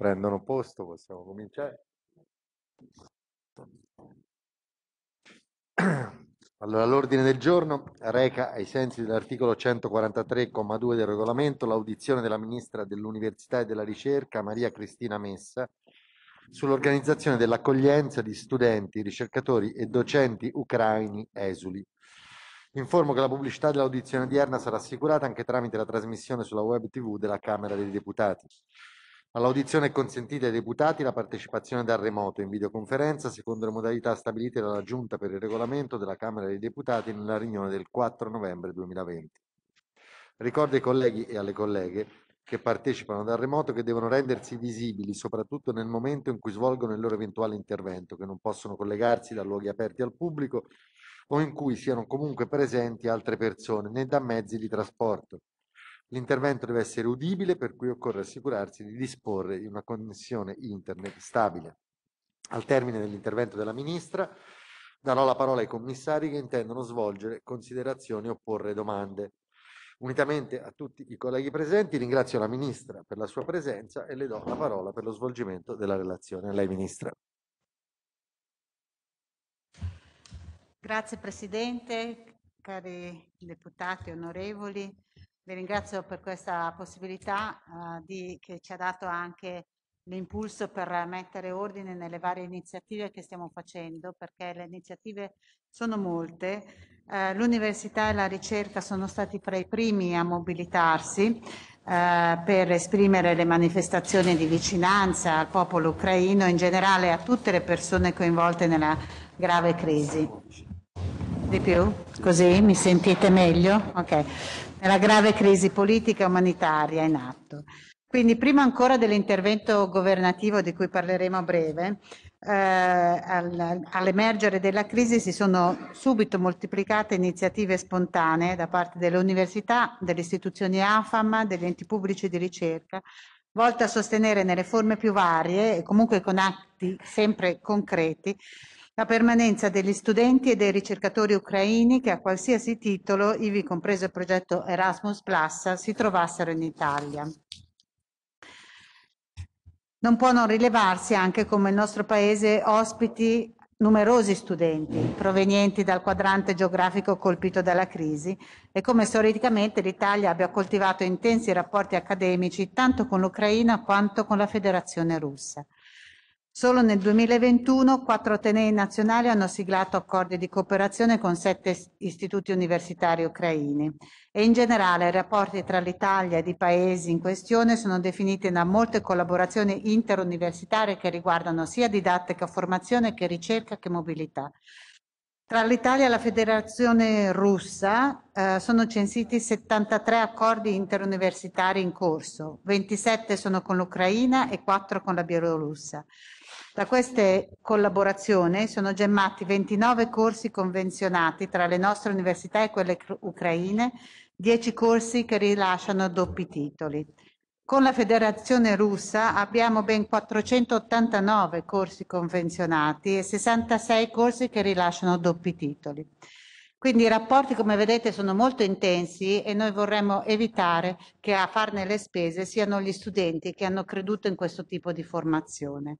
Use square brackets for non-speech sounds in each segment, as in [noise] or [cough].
Prendono posto, possiamo cominciare. Allora, l'ordine del giorno reca, ai sensi dell'articolo 143,2 del regolamento, l'audizione della Ministra dell'Università e della Ricerca, Maria Cristina Messa, sull'organizzazione dell'accoglienza di studenti, ricercatori e docenti ucraini esuli. Informo che la pubblicità dell'audizione odierna sarà assicurata anche tramite la trasmissione sulla web TV della Camera dei Deputati. All'audizione è consentita ai deputati la partecipazione dal remoto in videoconferenza secondo le modalità stabilite dalla Giunta per il regolamento della Camera dei Deputati nella riunione del 4 novembre 2020. Ricordo ai colleghi e alle colleghe che partecipano dal remoto che devono rendersi visibili soprattutto nel momento in cui svolgono il loro eventuale intervento, che non possono collegarsi da luoghi aperti al pubblico o in cui siano comunque presenti altre persone né da mezzi di trasporto L'intervento deve essere udibile, per cui occorre assicurarsi di disporre di una connessione internet stabile. Al termine dell'intervento della Ministra darò la parola ai commissari che intendono svolgere considerazioni o porre domande. Unitamente a tutti i colleghi presenti ringrazio la Ministra per la sua presenza e le do la parola per lo svolgimento della relazione. A lei Ministra. Grazie Presidente, cari deputati onorevoli. Vi ringrazio per questa possibilità eh, di, che ci ha dato anche l'impulso per mettere ordine nelle varie iniziative che stiamo facendo, perché le iniziative sono molte. Eh, l'università e la ricerca sono stati fra i primi a mobilitarsi eh, per esprimere le manifestazioni di vicinanza al popolo ucraino in generale a tutte le persone coinvolte nella grave crisi. Di più? Così mi sentite meglio? Ok nella grave crisi politica e umanitaria in atto. Quindi prima ancora dell'intervento governativo di cui parleremo a breve, eh, al, all'emergere della crisi si sono subito moltiplicate iniziative spontanee da parte delle università, delle istituzioni AFAM, degli enti pubblici di ricerca, volte a sostenere nelle forme più varie e comunque con atti sempre concreti la permanenza degli studenti e dei ricercatori ucraini che a qualsiasi titolo, ivi compreso il progetto Erasmus Plus, si trovassero in Italia. Non può non rilevarsi anche come il nostro Paese ospiti numerosi studenti provenienti dal quadrante geografico colpito dalla crisi e come storicamente l'Italia abbia coltivato intensi rapporti accademici tanto con l'Ucraina quanto con la Federazione russa. Solo nel 2021 quattro atenei nazionali hanno siglato accordi di cooperazione con sette istituti universitari ucraini e in generale i rapporti tra l'Italia ed i paesi in questione sono definiti da molte collaborazioni interuniversitarie che riguardano sia didattica, formazione che ricerca che mobilità. Tra l'Italia e la Federazione russa eh, sono censiti 73 accordi interuniversitari in corso, 27 sono con l'Ucraina e 4 con la Bielorussia. Da queste collaborazioni sono gemmati 29 corsi convenzionati tra le nostre università e quelle ucraine, 10 corsi che rilasciano doppi titoli. Con la Federazione russa abbiamo ben 489 corsi convenzionati e 66 corsi che rilasciano doppi titoli. Quindi i rapporti, come vedete, sono molto intensi e noi vorremmo evitare che a farne le spese siano gli studenti che hanno creduto in questo tipo di formazione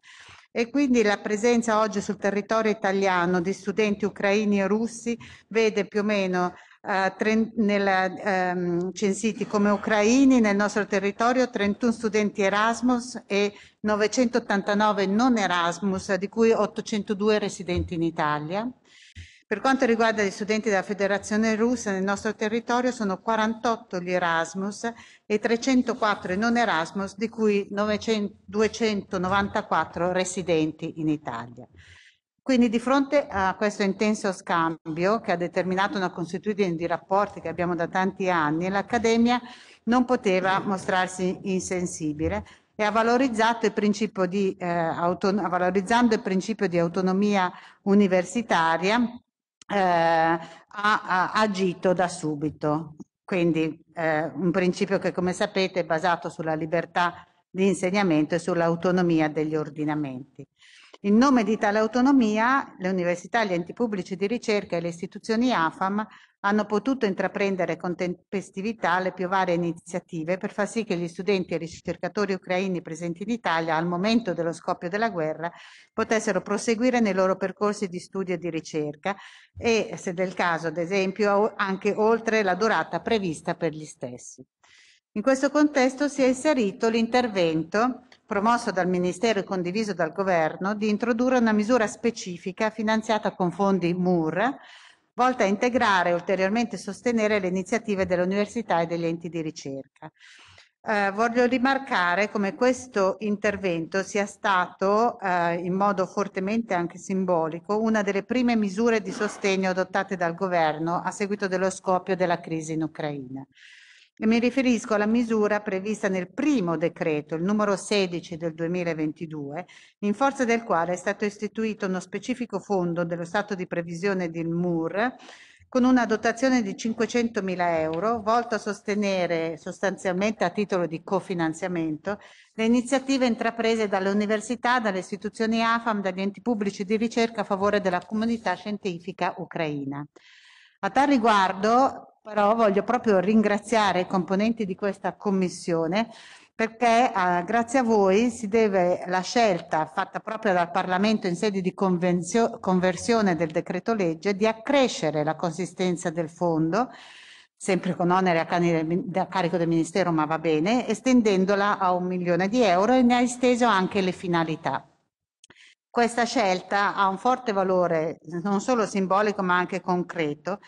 e quindi la presenza oggi sul territorio italiano di studenti ucraini e russi vede più o meno eh, tre, nella, ehm, censiti come ucraini nel nostro territorio 31 studenti Erasmus e 989 non Erasmus, di cui 802 residenti in Italia. Per quanto riguarda gli studenti della Federazione Russa, nel nostro territorio sono 48 gli Erasmus e 304 i non Erasmus, di cui 900, 294 residenti in Italia. Quindi di fronte a questo intenso scambio che ha determinato una consuetudine di rapporti che abbiamo da tanti anni, l'Accademia non poteva mostrarsi insensibile e ha valorizzato il principio di, eh, auton- valorizzando il principio di autonomia universitaria eh, ha, ha agito da subito. Quindi eh, un principio che, come sapete, è basato sulla libertà di insegnamento e sull'autonomia degli ordinamenti. In nome di tale autonomia, le università, gli enti pubblici di ricerca e le istituzioni AFAM hanno potuto intraprendere con tempestività le più varie iniziative per far sì che gli studenti e i ricercatori ucraini presenti in Italia al momento dello scoppio della guerra potessero proseguire nei loro percorsi di studio e di ricerca e, se del caso, ad esempio, anche oltre la durata prevista per gli stessi. In questo contesto si è inserito l'intervento promosso dal Ministero e condiviso dal Governo, di introdurre una misura specifica finanziata con fondi MUR, volta a integrare e ulteriormente sostenere le iniziative delle università e degli enti di ricerca. Eh, voglio rimarcare come questo intervento sia stato, eh, in modo fortemente anche simbolico, una delle prime misure di sostegno adottate dal governo a seguito dello scoppio della crisi in Ucraina. E mi riferisco alla misura prevista nel primo decreto, il numero 16 del 2022, in forza del quale è stato istituito uno specifico fondo dello Stato di previsione del MUR con una dotazione di 500.000 euro volto a sostenere sostanzialmente a titolo di cofinanziamento le iniziative intraprese dalle università, dalle istituzioni AFAM, dagli enti pubblici di ricerca a favore della comunità scientifica ucraina. A tal riguardo però voglio proprio ringraziare i componenti di questa commissione perché eh, grazie a voi si deve la scelta fatta proprio dal Parlamento in sede di conversione del decreto legge di accrescere la consistenza del fondo sempre con onere a, a carico del Ministero, ma va bene, estendendola a un milione di euro e ne ha esteso anche le finalità. Questa scelta ha un forte valore non solo simbolico ma anche concreto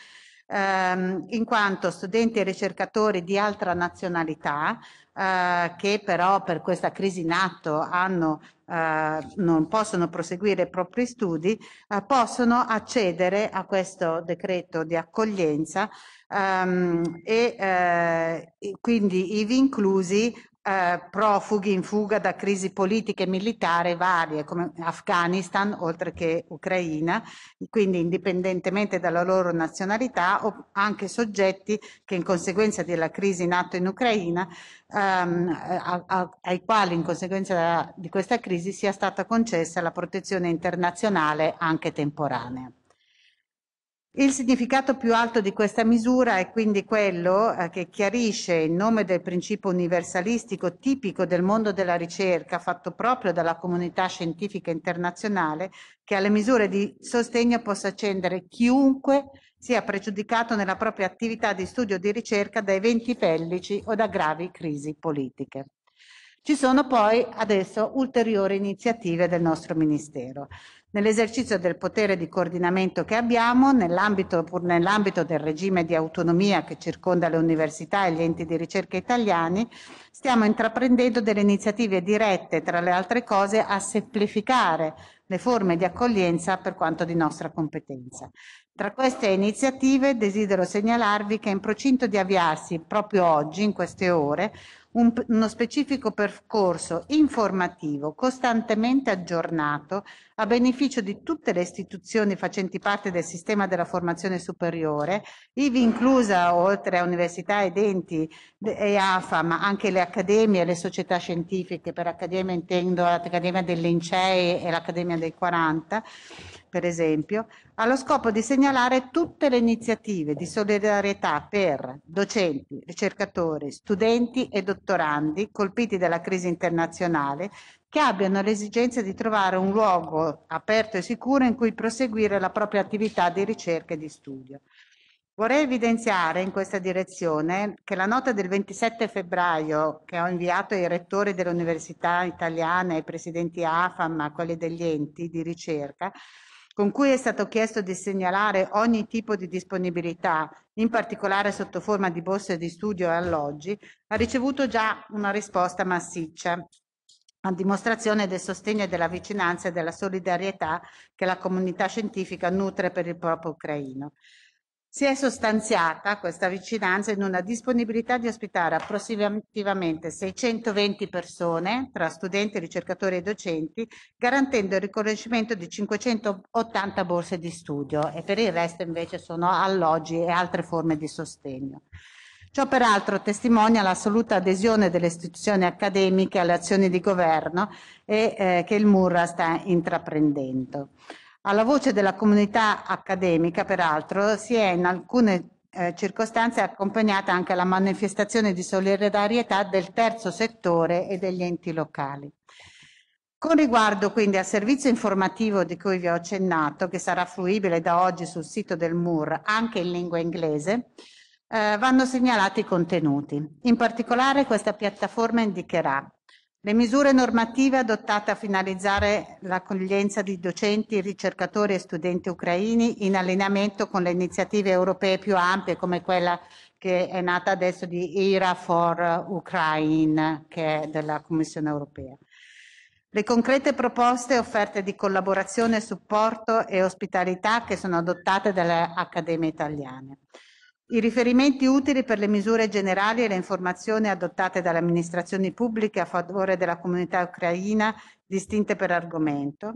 ehm, in quanto studenti e ricercatori di altra nazionalità eh, che però per questa crisi in atto hanno, eh, non possono proseguire i propri studi, eh, possono accedere a questo decreto di accoglienza ehm, e eh, quindi ivi inclusi eh, profughi in fuga da crisi politiche e militari varie come Afghanistan oltre che Ucraina, quindi indipendentemente dalla loro nazionalità o anche soggetti che in conseguenza della crisi in atto in Ucraina, ehm, a, a, ai quali in conseguenza da, di questa crisi sia stata concessa la protezione internazionale anche temporanea. Il significato più alto di questa misura è quindi quello eh, che chiarisce in nome del principio universalistico tipico del mondo della ricerca fatto proprio dalla comunità scientifica internazionale che alle misure di sostegno possa accendere chiunque sia pregiudicato nella propria attività di studio o di ricerca da eventi bellici o da gravi crisi politiche. Ci sono poi adesso ulteriori iniziative del nostro Ministero nell'esercizio del potere di coordinamento che abbiamo, nell'ambito, pur nell'ambito del regime di autonomia che circonda le università e gli enti di ricerca italiani, stiamo intraprendendo delle iniziative dirette, tra le altre cose, a semplificare le forme di accoglienza per quanto di nostra competenza. Tra queste iniziative desidero segnalarvi che è in procinto di avviarsi proprio oggi, in queste ore, un, uno specifico percorso informativo costantemente aggiornato a beneficio di tutte le istituzioni facenti parte del sistema della formazione superiore, ivi inclusa oltre a università ed enti e AFA, ma anche le accademie e le società scientifiche, per accademia intendo l'Accademia dei Lincei e l'Accademia dei 40, per esempio, allo scopo di segnalare tutte le iniziative di solidarietà per docenti, ricercatori, studenti e dottorandi colpiti dalla crisi internazionale che abbiano l'esigenza di trovare un luogo aperto e sicuro in cui proseguire la propria attività di ricerca e di studio. Vorrei evidenziare in questa direzione che la nota del 27 febbraio che ho inviato ai rettori delle università italiane, ai presidenti AFAM, a quelli degli enti di ricerca, con cui è stato chiesto di segnalare ogni tipo di disponibilità, in particolare sotto forma di borse di studio e alloggi, ha ricevuto già una risposta massiccia a dimostrazione del sostegno e della vicinanza e della solidarietà che la comunità scientifica nutre per il proprio ucraino. Si è sostanziata questa vicinanza in una disponibilità di ospitare approssimativamente 620 persone, tra studenti, ricercatori e docenti, garantendo il riconoscimento di 580 borse di studio e per il resto invece sono alloggi e altre forme di sostegno. Ciò peraltro testimonia l'assoluta adesione delle istituzioni accademiche alle azioni di governo e, eh, che il MURRA sta intraprendendo. Alla voce della comunità accademica, peraltro, si è in alcune eh, circostanze accompagnata anche la manifestazione di solidarietà del terzo settore e degli enti locali. Con riguardo quindi al servizio informativo di cui vi ho accennato, che sarà fruibile da oggi sul sito del MUR anche in lingua inglese, eh, vanno segnalati i contenuti. In particolare questa piattaforma indicherà le misure normative adottate a finalizzare l'accoglienza di docenti, ricercatori e studenti ucraini in allineamento con le iniziative europee più ampie come quella che è nata adesso di IRA for Ukraine che è della Commissione europea. Le concrete proposte e offerte di collaborazione, supporto e ospitalità che sono adottate dalle accademie italiane. I riferimenti utili per le misure generali e le informazioni adottate dalle amministrazioni pubbliche a favore della comunità ucraina distinte per argomento.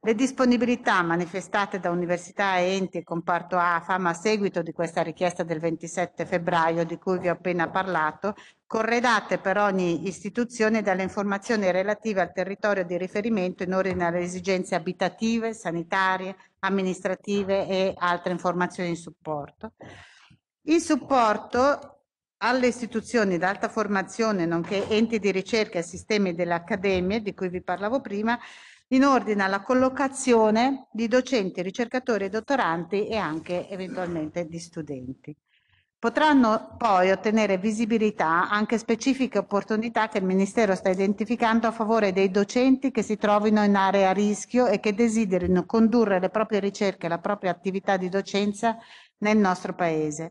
Le disponibilità manifestate da università e enti e comparto AFAM a seguito di questa richiesta del 27 febbraio di cui vi ho appena parlato, corredate per ogni istituzione dalle informazioni relative al territorio di riferimento in ordine alle esigenze abitative, sanitarie, amministrative e altre informazioni in supporto. Il supporto alle istituzioni d'alta formazione, nonché enti di ricerca e sistemi delle accademie, di cui vi parlavo prima, in ordine alla collocazione di docenti, ricercatori, e dottoranti e anche eventualmente di studenti. Potranno poi ottenere visibilità anche specifiche opportunità che il Ministero sta identificando a favore dei docenti che si trovino in aree a rischio e che desiderino condurre le proprie ricerche e la propria attività di docenza nel nostro Paese.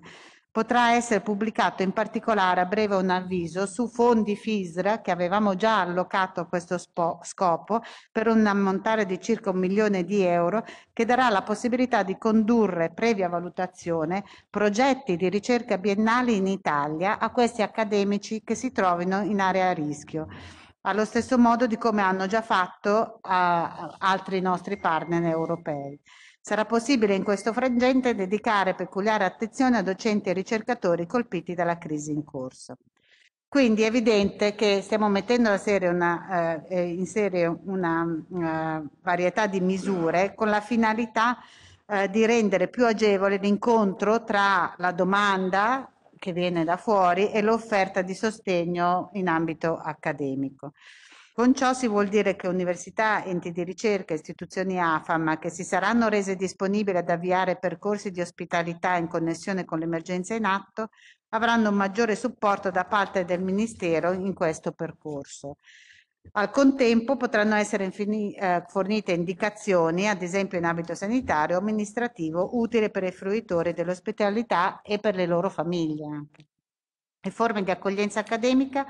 Potrà essere pubblicato in particolare a breve un avviso su fondi FISR che avevamo già allocato a questo scopo per un ammontare di circa un milione di euro che darà la possibilità di condurre, previa valutazione, progetti di ricerca biennali in Italia a questi accademici che si trovino in area a rischio allo stesso modo di come hanno già fatto uh, altri nostri partner europei. Sarà possibile in questo frangente dedicare peculiare attenzione a docenti e ricercatori colpiti dalla crisi in corso. Quindi è evidente che stiamo mettendo serie una, eh, eh, in serie una eh, varietà di misure con la finalità eh, di rendere più agevole l'incontro tra la domanda che viene da fuori e l'offerta di sostegno in ambito accademico. Con ciò si vuol dire che università, enti di ricerca, istituzioni AFAM che si saranno rese disponibili ad avviare percorsi di ospitalità in connessione con l'emergenza in atto avranno un maggiore supporto da parte del Ministero in questo percorso. Al contempo potranno essere eh, fornite indicazioni, ad esempio in ambito sanitario o amministrativo, utile per i fruitori dell'ospitalità e per le loro famiglie. Le forme di accoglienza accademica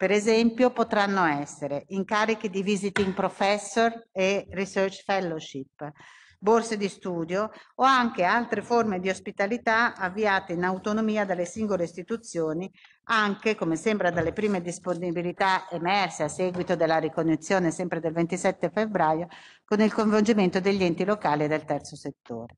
per esempio potranno essere incarichi di visiting professor e research fellowship, borse di studio o anche altre forme di ospitalità avviate in autonomia dalle singole istituzioni, anche come sembra dalle prime disponibilità emerse a seguito della ricognizione sempre del 27 febbraio, con il coinvolgimento degli enti locali e del terzo settore.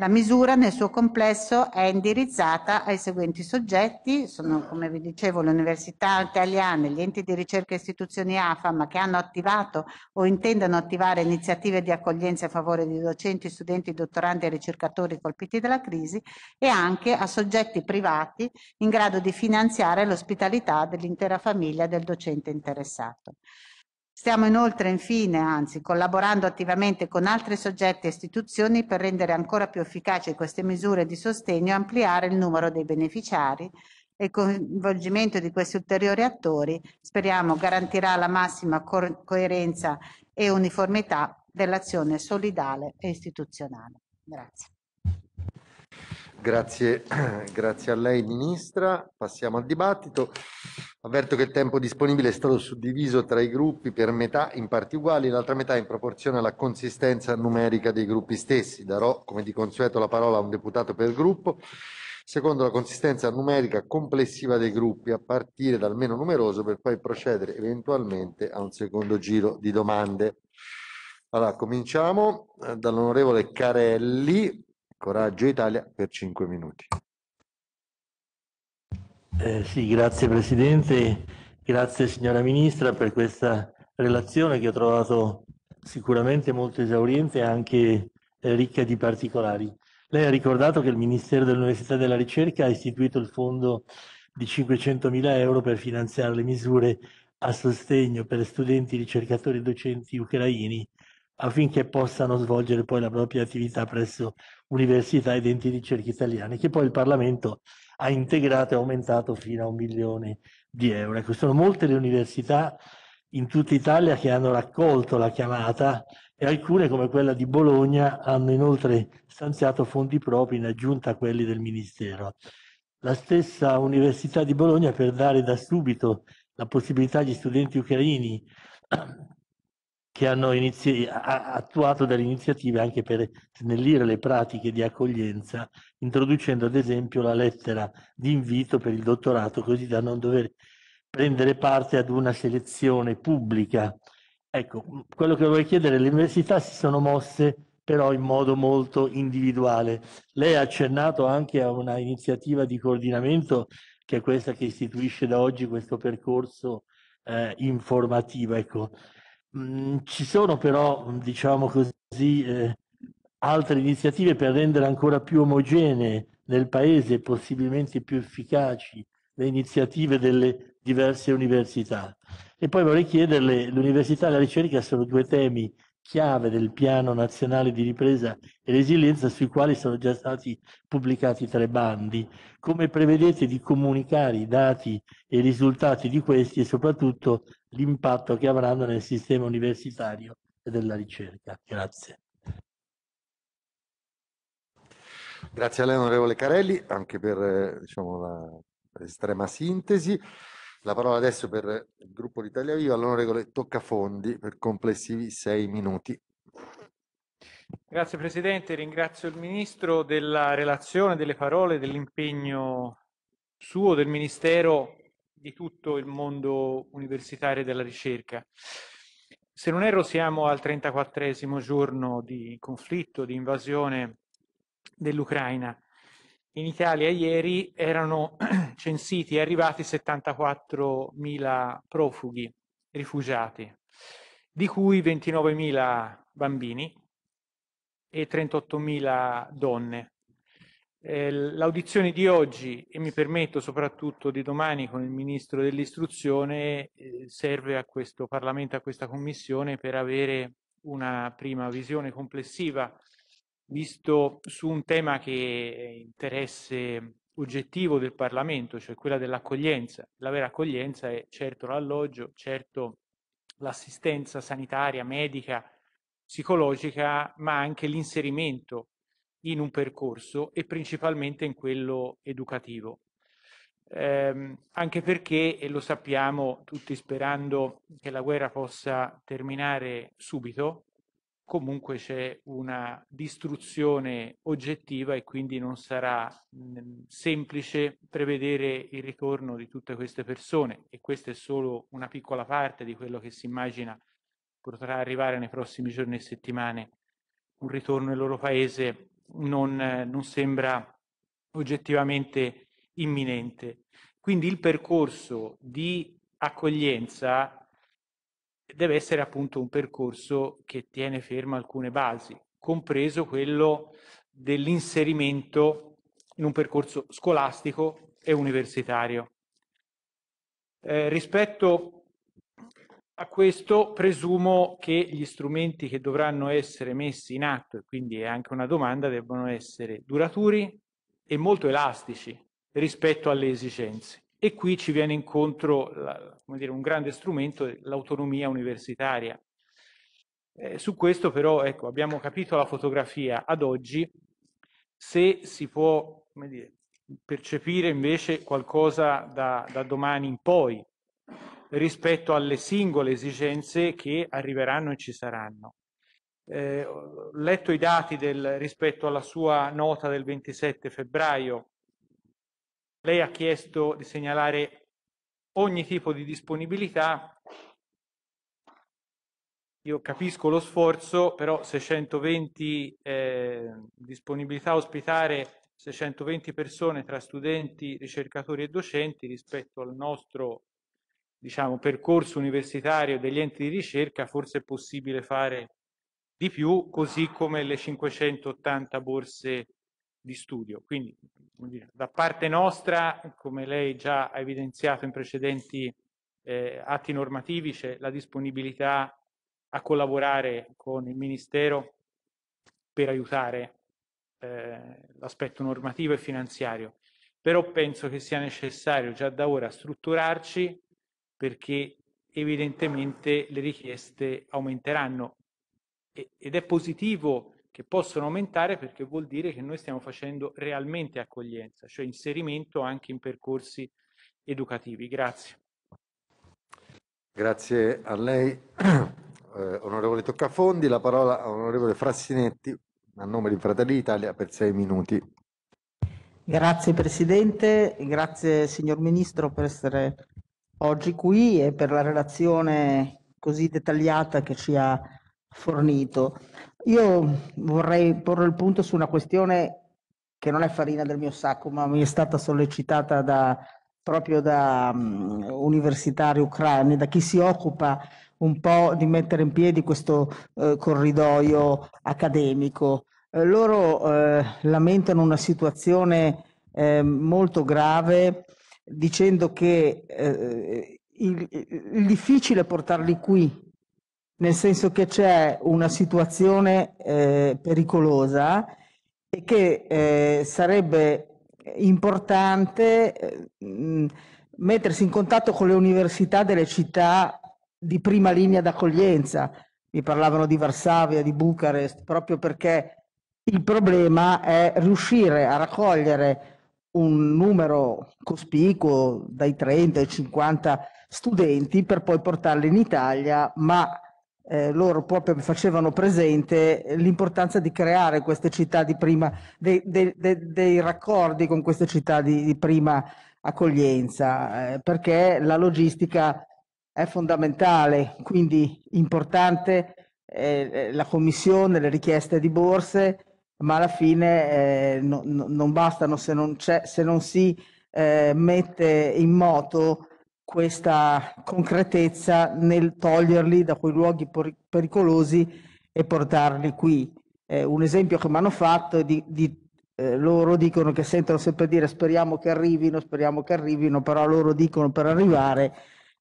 La misura nel suo complesso è indirizzata ai seguenti soggetti, sono come vi dicevo le università italiane, gli enti di ricerca e istituzioni AFAM che hanno attivato o intendono attivare iniziative di accoglienza a favore di docenti, studenti, dottorandi e ricercatori colpiti dalla crisi e anche a soggetti privati in grado di finanziare l'ospitalità dell'intera famiglia del docente interessato. Stiamo inoltre, infine, anzi, collaborando attivamente con altri soggetti e istituzioni per rendere ancora più efficaci queste misure di sostegno e ampliare il numero dei beneficiari. E il coinvolgimento di questi ulteriori attori speriamo garantirà la massima co coerenza e uniformità dell'azione solidale e istituzionale. Grazie. Grazie, [clears throat] grazie, a lei Ministra. Passiamo al dibattito. Avverto che il tempo disponibile è stato suddiviso tra i gruppi per metà in parti uguali, l'altra metà in proporzione alla consistenza numerica dei gruppi stessi. Darò, come di consueto, la parola a un deputato per gruppo, secondo la consistenza numerica complessiva dei gruppi, a partire dal meno numeroso, per poi procedere eventualmente a un secondo giro di domande. Allora, cominciamo eh, dall'onorevole Carelli, Coraggio Italia per 5 minuti. Eh, sì, grazie Presidente, grazie signora Ministra per questa relazione che ho trovato sicuramente molto esauriente e anche eh, ricca di particolari. Lei ha ricordato che il Ministero dell'Università e della Ricerca ha istituito il fondo di 500.000 euro per finanziare le misure a sostegno per studenti, ricercatori e docenti ucraini affinché possano svolgere poi la propria attività presso università ed enti di ricerca italiani, che poi il Parlamento ha integrato e aumentato fino a un milione di euro. Ecco, sono molte le università in tutta Italia che hanno raccolto la chiamata e alcune, come quella di Bologna, hanno inoltre stanziato fondi propri in aggiunta a quelli del Ministero. La stessa Università di Bologna, per dare da subito la possibilità agli studenti ucraini che hanno inizi- attuato delle iniziative anche per snellire le pratiche di accoglienza, introducendo ad esempio la lettera di invito per il dottorato, così da non dover prendere parte ad una selezione pubblica. Ecco, quello che vorrei chiedere, le università si sono mosse però in modo molto individuale. Lei ha accennato anche a una iniziativa di coordinamento che è questa che istituisce da oggi questo percorso eh, informativo. Ecco, Mm, ci sono però, diciamo così, eh, altre iniziative per rendere ancora più omogenee nel Paese e possibilmente più efficaci le iniziative delle diverse università. E poi vorrei chiederle, l'università e la ricerca sono due temi chiave del piano nazionale di ripresa e resilienza sui quali sono già stati pubblicati tre bandi. Come prevedete di comunicare i dati e i risultati di questi e soprattutto l'impatto che avranno nel sistema universitario e della ricerca? Grazie. Grazie a lei onorevole Carelli anche per eh, diciamo, l'estrema sintesi. La parola adesso per il gruppo d'Italia Viva l'onorevole Toccafondi per complessivi sei minuti. Grazie Presidente, ringrazio il Ministro della relazione, delle parole, dell'impegno suo, del Ministero, di tutto il mondo universitario e della ricerca. Se non erro siamo al 34 giorno di conflitto, di invasione dell'Ucraina in Italia ieri erano [clears throat] censiti e arrivati 74.000 profughi, rifugiati, di cui 29.000 bambini e 38.000 donne. Eh, l'audizione di oggi, e mi permetto soprattutto di domani con il Ministro dell'Istruzione, eh, serve a questo Parlamento, a questa Commissione, per avere una prima visione complessiva visto su un tema che è interesse oggettivo del Parlamento, cioè quella dell'accoglienza. La vera accoglienza è certo l'alloggio, certo l'assistenza sanitaria, medica, psicologica, ma anche l'inserimento in un percorso e principalmente in quello educativo. Eh, anche perché, e lo sappiamo tutti sperando che la guerra possa terminare subito, comunque c'è una distruzione oggettiva e quindi non sarà mh, mm, semplice prevedere il ritorno di tutte queste persone e questa è solo una piccola parte di quello che si immagina potrà arrivare nei prossimi giorni e settimane. Un ritorno nel loro paese non, eh, non sembra oggettivamente imminente. Quindi il percorso di accoglienza deve essere appunto un percorso che tiene ferma alcune basi, compreso quello dell'inserimento in un percorso scolastico e universitario. Eh, rispetto a questo presumo che gli strumenti che dovranno essere messi in atto, e quindi è anche una domanda, debbano essere duraturi e molto elastici rispetto alle esigenze. E qui ci viene incontro la, dire, un grande strumento, l'autonomia universitaria. Eh, su questo però ecco, abbiamo capito la fotografia ad oggi, se si può dire, percepire invece qualcosa da, da domani in poi rispetto alle singole esigenze che arriveranno e ci saranno. Eh, letto i dati del, rispetto alla sua nota del 27 febbraio, lei ha chiesto di segnalare ogni tipo di disponibilità. Io capisco lo sforzo, però 620 eh, disponibilità a ospitare 620 persone tra studenti, ricercatori e docenti rispetto al nostro diciamo, percorso universitario degli enti di ricerca, forse è possibile fare di più, così come le 580 borse di studio. Quindi da parte nostra, come lei già ha evidenziato in precedenti eh, atti normativi, c'è la disponibilità a collaborare con il Ministero per aiutare eh, l'aspetto normativo e finanziario. Però penso che sia necessario già da ora strutturarci perché evidentemente le richieste aumenteranno ed è positivo che possono aumentare perché vuol dire che noi stiamo facendo realmente accoglienza, cioè inserimento anche in percorsi educativi. Grazie. Grazie a lei, [clears throat] eh, onorevole Toccafondi. La parola a onorevole Frassinetti, a nome di Fratelli Italia, per sei minuti. Grazie Presidente, grazie signor Ministro per essere oggi qui e per la relazione così dettagliata che ci ha fornito. Io vorrei porre il punto su una questione che non è farina del mio sacco, ma mi è stata sollecitata da, proprio da um, universitari ucraini, da chi si occupa un po' di mettere in piedi questo eh, corridoio accademico. Eh, loro eh, lamentano una situazione eh, molto grave dicendo che eh, il, il difficile portarli qui nel senso che c'è una situazione eh, pericolosa e che eh, sarebbe importante eh, mettersi in contatto con le università delle città di prima linea d'accoglienza. Mi parlavano di Varsavia, di Bucarest, proprio perché il problema è riuscire a raccogliere un numero cospicuo dai 30 ai 50 studenti per poi portarli in Italia, ma eh, loro proprio mi facevano presente l'importanza di creare queste città di prima, dei, dei, dei, dei raccordi con queste città di, di prima accoglienza, eh, perché la logistica è fondamentale, quindi importante eh, la commissione, le richieste di borse, ma alla fine eh, no, no, non bastano se non, se non si eh, mette in moto questa concretezza nel toglierli da quei luoghi pericolosi e portarli qui. Eh, un esempio che mi hanno fatto è di, di eh, loro dicono che sentono sempre dire speriamo che arrivino, speriamo che arrivino, però loro dicono per arrivare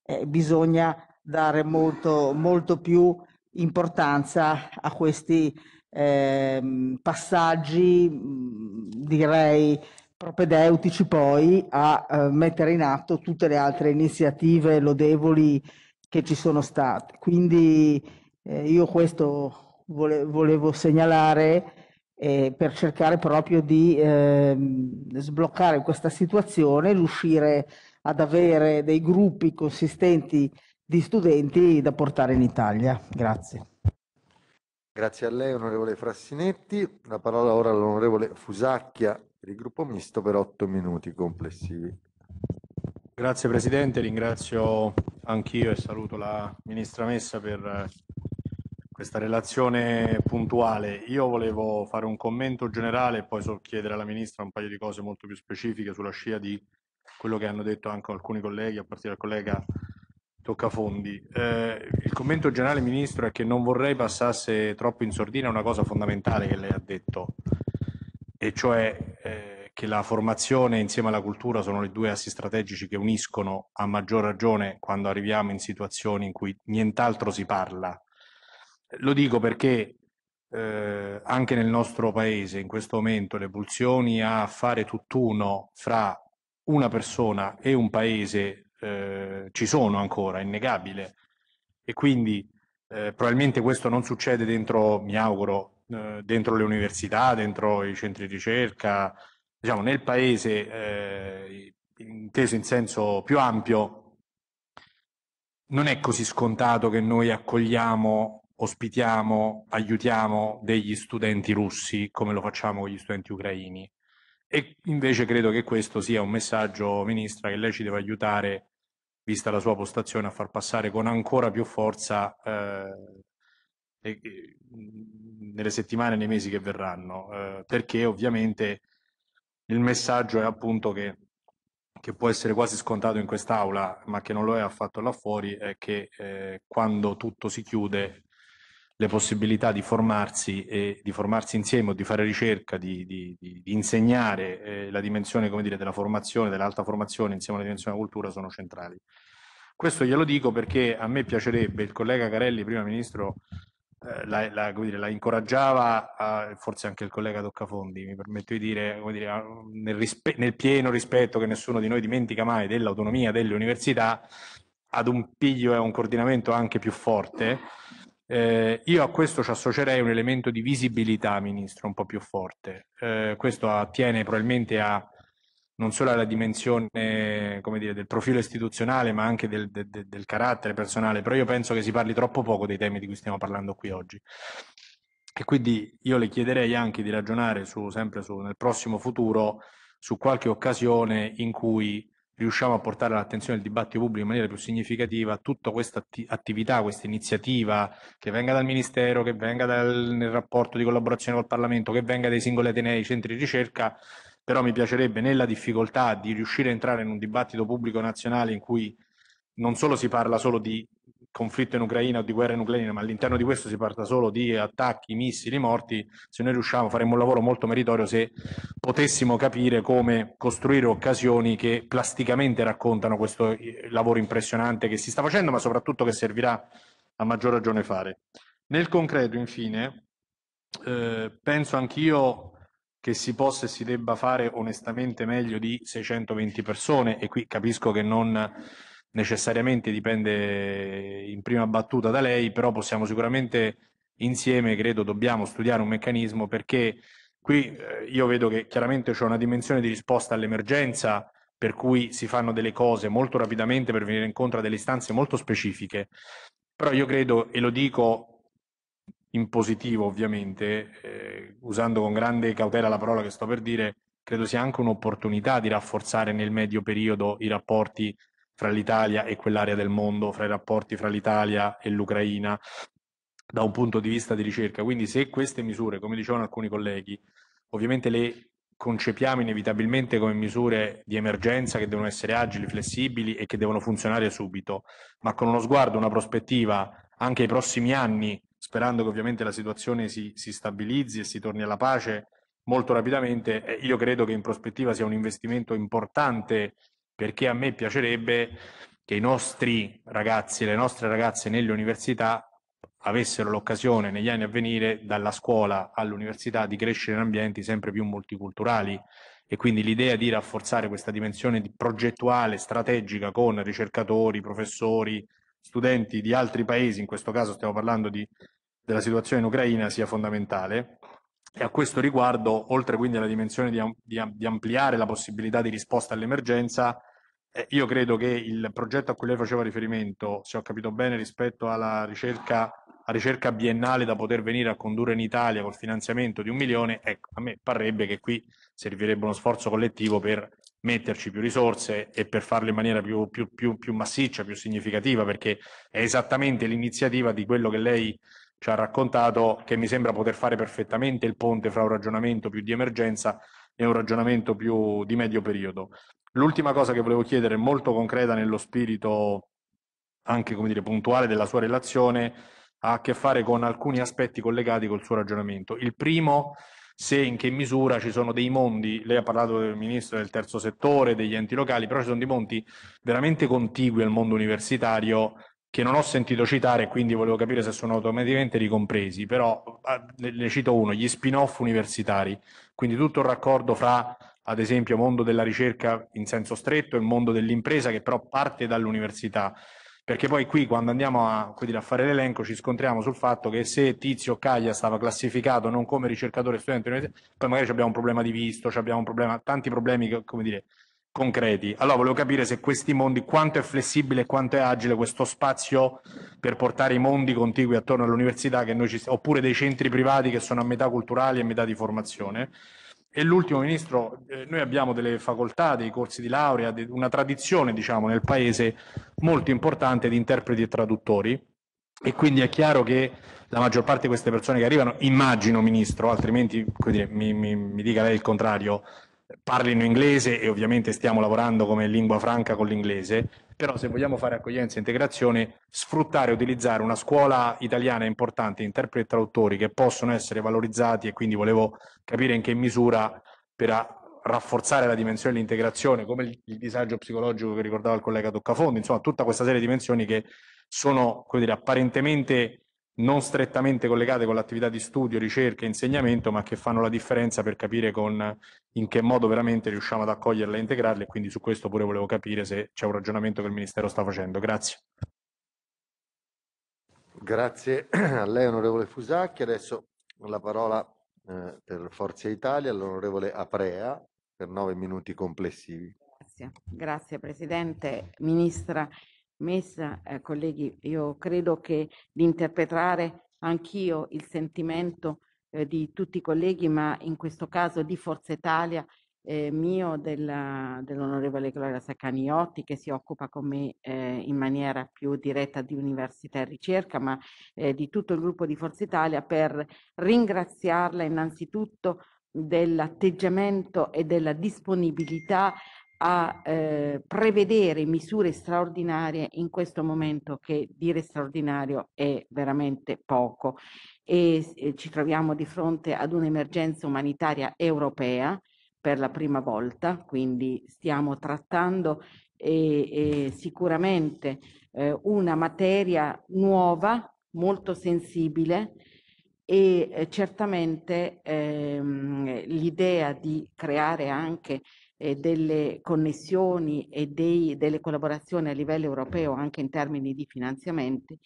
eh, bisogna dare molto, molto più importanza a questi eh, passaggi, mm, direi propedeutici poi a eh, mettere in atto tutte le altre iniziative lodevoli che ci sono state. Quindi eh, io questo vole volevo segnalare eh, per cercare proprio di ehm, sbloccare questa situazione, riuscire ad avere dei gruppi consistenti di studenti da portare in Italia. Grazie. Grazie a lei, onorevole Frassinetti. La parola ora all'onorevole Fusacchia per il gruppo misto per otto minuti complessivi. Grazie Presidente, ringrazio anch'io e saluto la Ministra Messa per eh, questa relazione puntuale. Io volevo fare un commento generale e poi so chiedere alla Ministra un paio di cose molto più specifiche sulla scia di quello che hanno detto anche alcuni colleghi, a partire dal collega Toccafondi. Eh, il commento generale, Ministro, è che non vorrei passasse troppo in sordina una cosa fondamentale che lei ha detto, e cioè eh, che la formazione insieme alla cultura sono i due assi strategici che uniscono a maggior ragione quando arriviamo in situazioni in cui nient'altro si parla. Lo dico perché eh, anche nel nostro paese in questo momento le pulsioni a fare tutt'uno fra una persona e un paese eh, ci sono ancora, è innegabile. E quindi eh, probabilmente questo non succede dentro, mi auguro, eh, dentro le università, dentro i centri di ricerca, diciamo nel paese, eh, inteso in senso più ampio, non è così scontato che noi accogliamo, ospitiamo, aiutiamo degli studenti russi come lo facciamo con gli studenti ucraini. E invece credo che questo sia un messaggio, Ministra, che lei ci deve aiutare, vista la sua postazione, a far passare con ancora più forza eh, nelle settimane e nei mesi che verranno, eh, perché ovviamente il messaggio è appunto che, che, può essere quasi scontato in quest'aula, ma che non lo è affatto là fuori, è che eh, quando tutto si chiude le possibilità di formarsi e di formarsi insieme o di fare ricerca, di, di, di insegnare eh, la dimensione dire, della formazione, dell'alta formazione insieme alla dimensione della cultura sono centrali. Questo glielo dico perché a me piacerebbe, il collega Carelli, primo ministro eh, la, la, dire, la, incoraggiava, a, forse anche il collega Toccafondi, mi permetto di dire, dire nel, rispe- nel, pieno rispetto che nessuno di noi dimentica mai dell'autonomia delle università, ad un piglio e a un coordinamento anche più forte. Eh, io a questo ci associerei un elemento di visibilità, Ministro, un po' più forte. Eh, questo attiene probabilmente a non solo alla dimensione come dire, del profilo istituzionale, ma anche del, de, de, del carattere personale, però io penso che si parli troppo poco dei temi di cui stiamo parlando qui oggi. E quindi io le chiederei anche di ragionare su, sempre su, nel prossimo futuro su qualche occasione in cui riusciamo a portare all'attenzione del dibattito pubblico in maniera più significativa tutta questa attività, questa iniziativa che venga dal Ministero, che venga dal, nel rapporto di collaborazione col Parlamento, che venga dai singoli Atenei, centri di ricerca, però mi piacerebbe nella difficoltà di riuscire a entrare in un dibattito pubblico nazionale in cui non solo si parla solo di conflitto in Ucraina o di guerra in Ucraina, ma all'interno di questo si parla solo di attacchi, missili, morti, se noi riusciamo faremmo un lavoro molto meritorio se potessimo capire come costruire occasioni che plasticamente raccontano questo eh, lavoro impressionante che si sta facendo, ma soprattutto che servirà a maggior ragione fare. Nel concreto, infine, eh, penso anch'io che si possa e si debba fare onestamente meglio di 620 persone e qui capisco che non necessariamente dipende in prima battuta da lei, però possiamo sicuramente insieme, credo, dobbiamo studiare un meccanismo perché qui eh, io vedo che chiaramente c'è una dimensione di risposta all'emergenza per cui si fanno delle cose molto rapidamente per venire incontro a delle istanze molto specifiche. Però io credo, e lo dico in positivo ovviamente, eh, usando con grande cautela la parola che sto per dire, credo sia anche un'opportunità di rafforzare nel medio periodo i rapporti fra l'Italia e quell'area del mondo, fra i rapporti fra l'Italia e l'Ucraina da un punto di vista di ricerca. Quindi se queste misure, come dicevano alcuni colleghi, ovviamente le concepiamo inevitabilmente come misure di emergenza che devono essere agili, flessibili e che devono funzionare subito, ma con uno sguardo, una prospettiva anche ai prossimi anni sperando che ovviamente la situazione si, si stabilizzi e si torni alla pace molto rapidamente, io credo che in prospettiva sia un investimento importante perché a me piacerebbe che i nostri ragazzi e le nostre ragazze nelle università avessero l'occasione negli anni a venire dalla scuola all'università di crescere in ambienti sempre più multiculturali e quindi l'idea di rafforzare questa dimensione di progettuale, strategica con ricercatori, professori, studenti di altri paesi, in questo caso stiamo parlando di, della situazione in Ucraina, sia fondamentale. E a questo riguardo, oltre quindi alla dimensione di, di, di ampliare la possibilità di risposta all'emergenza, eh, io credo che il progetto a cui lei faceva riferimento, se ho capito bene, rispetto alla ricerca, ricerca biennale da poter venire a condurre in Italia col finanziamento di un milione, ecco, a me parrebbe che qui servirebbe uno sforzo collettivo per metterci più risorse e per farlo in maniera più, più, più, più massiccia, più significativa, perché è esattamente l'iniziativa di quello che lei ci ha raccontato, che mi sembra poter fare perfettamente il ponte fra un ragionamento più di emergenza e un ragionamento più di medio periodo. L'ultima cosa che volevo chiedere, molto concreta nello spirito anche come dire, puntuale della sua relazione, ha a che fare con alcuni aspetti collegati col suo ragionamento. Il primo è se in che misura ci sono dei mondi, lei ha parlato del ministro del terzo settore, degli enti locali, però ci sono dei mondi veramente contigui al mondo universitario che non ho sentito citare, quindi volevo capire se sono automaticamente ricompresi, però ne ah, cito uno, gli spin-off universitari, quindi tutto il raccordo fra ad esempio mondo della ricerca in senso stretto e mondo dell'impresa che però parte dall'università perché poi qui quando andiamo a, dire, a fare l'elenco ci scontriamo sul fatto che se Tizio Caglia stava classificato non come ricercatore studente, poi magari abbiamo un problema di visto, abbiamo un problema, tanti problemi come dire, concreti. Allora volevo capire se questi mondi, quanto è flessibile e quanto è agile questo spazio per portare i mondi contigui attorno all'università, ci, oppure dei centri privati che sono a metà culturali e a metà di formazione, e l'ultimo, Ministro, eh, noi abbiamo delle facoltà, dei corsi di laurea, de- una tradizione diciamo, nel Paese molto importante di interpreti e traduttori e quindi è chiaro che la maggior parte di queste persone che arrivano, immagino Ministro, altrimenti dire, mi, mi, mi dica lei il contrario, eh, parlino inglese e ovviamente stiamo lavorando come lingua franca con l'inglese, però se vogliamo fare accoglienza e integrazione, sfruttare e utilizzare una scuola italiana importante, interpreti e traduttori che possono essere valorizzati e quindi volevo capire in che misura per rafforzare la dimensione dell'integrazione, come il, il disagio psicologico che ricordava il collega Toccafondo, insomma tutta questa serie di dimensioni che sono dire, apparentemente non strettamente collegate con l'attività di studio, ricerca e insegnamento, ma che fanno la differenza per capire con, in che modo veramente riusciamo ad accoglierle e integrarle. Quindi su questo pure volevo capire se c'è un ragionamento che il Ministero sta facendo. Grazie. Grazie a lei, onorevole Fusacchi. Adesso la parola eh, per Forza Italia all'onorevole Aprea per nove minuti complessivi. Grazie, Grazie Presidente, Ministra messa, eh, colleghi, io credo che di interpretare anch'io il sentimento eh, di tutti i colleghi, ma in questo caso di Forza Italia, eh, mio, della, dell'onorevole Gloria Saccaniotti, che si occupa con me eh, in maniera più diretta di università e ricerca, ma eh, di tutto il gruppo di Forza Italia, per ringraziarla innanzitutto dell'atteggiamento e della disponibilità a eh, prevedere misure straordinarie in questo momento che dire straordinario è veramente poco e, e eh, ci troviamo di fronte ad un'emergenza umanitaria europea per la prima volta, quindi stiamo trattando eh, eh, sicuramente una materia nuova, molto sensibile, e eh, certamente ehm, l'idea di creare anche eh, delle connessioni e dei, delle collaborazioni a livello europeo anche in termini di finanziamenti,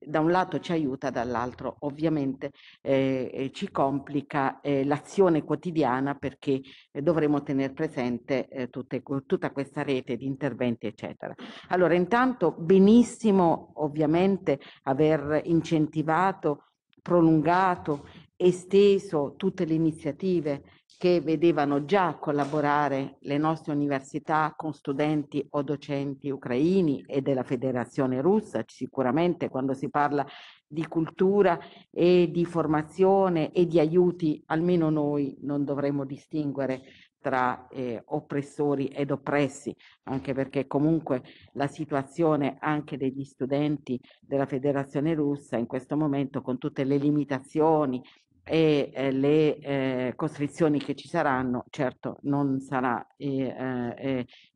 da un lato ci aiuta, dall'altro ovviamente eh, eh ci complica eh, l'azione quotidiana perché eh, dovremo tenere presente eh, tutte, tutta questa rete di interventi, eccetera. Allora, intanto benissimo ovviamente aver incentivato, prolungato, esteso tutte le iniziative che vedevano già collaborare le nostre università con studenti o docenti ucraini e della Federazione russa, sicuramente quando si parla di cultura e di formazione e di aiuti, almeno noi non dovremmo distinguere tra eh, oppressori ed oppressi, anche perché comunque la situazione anche degli studenti della Federazione russa in questo momento, con tutte le limitazioni e eh, le eh, costrizioni che ci saranno, certo non sarà eh, eh,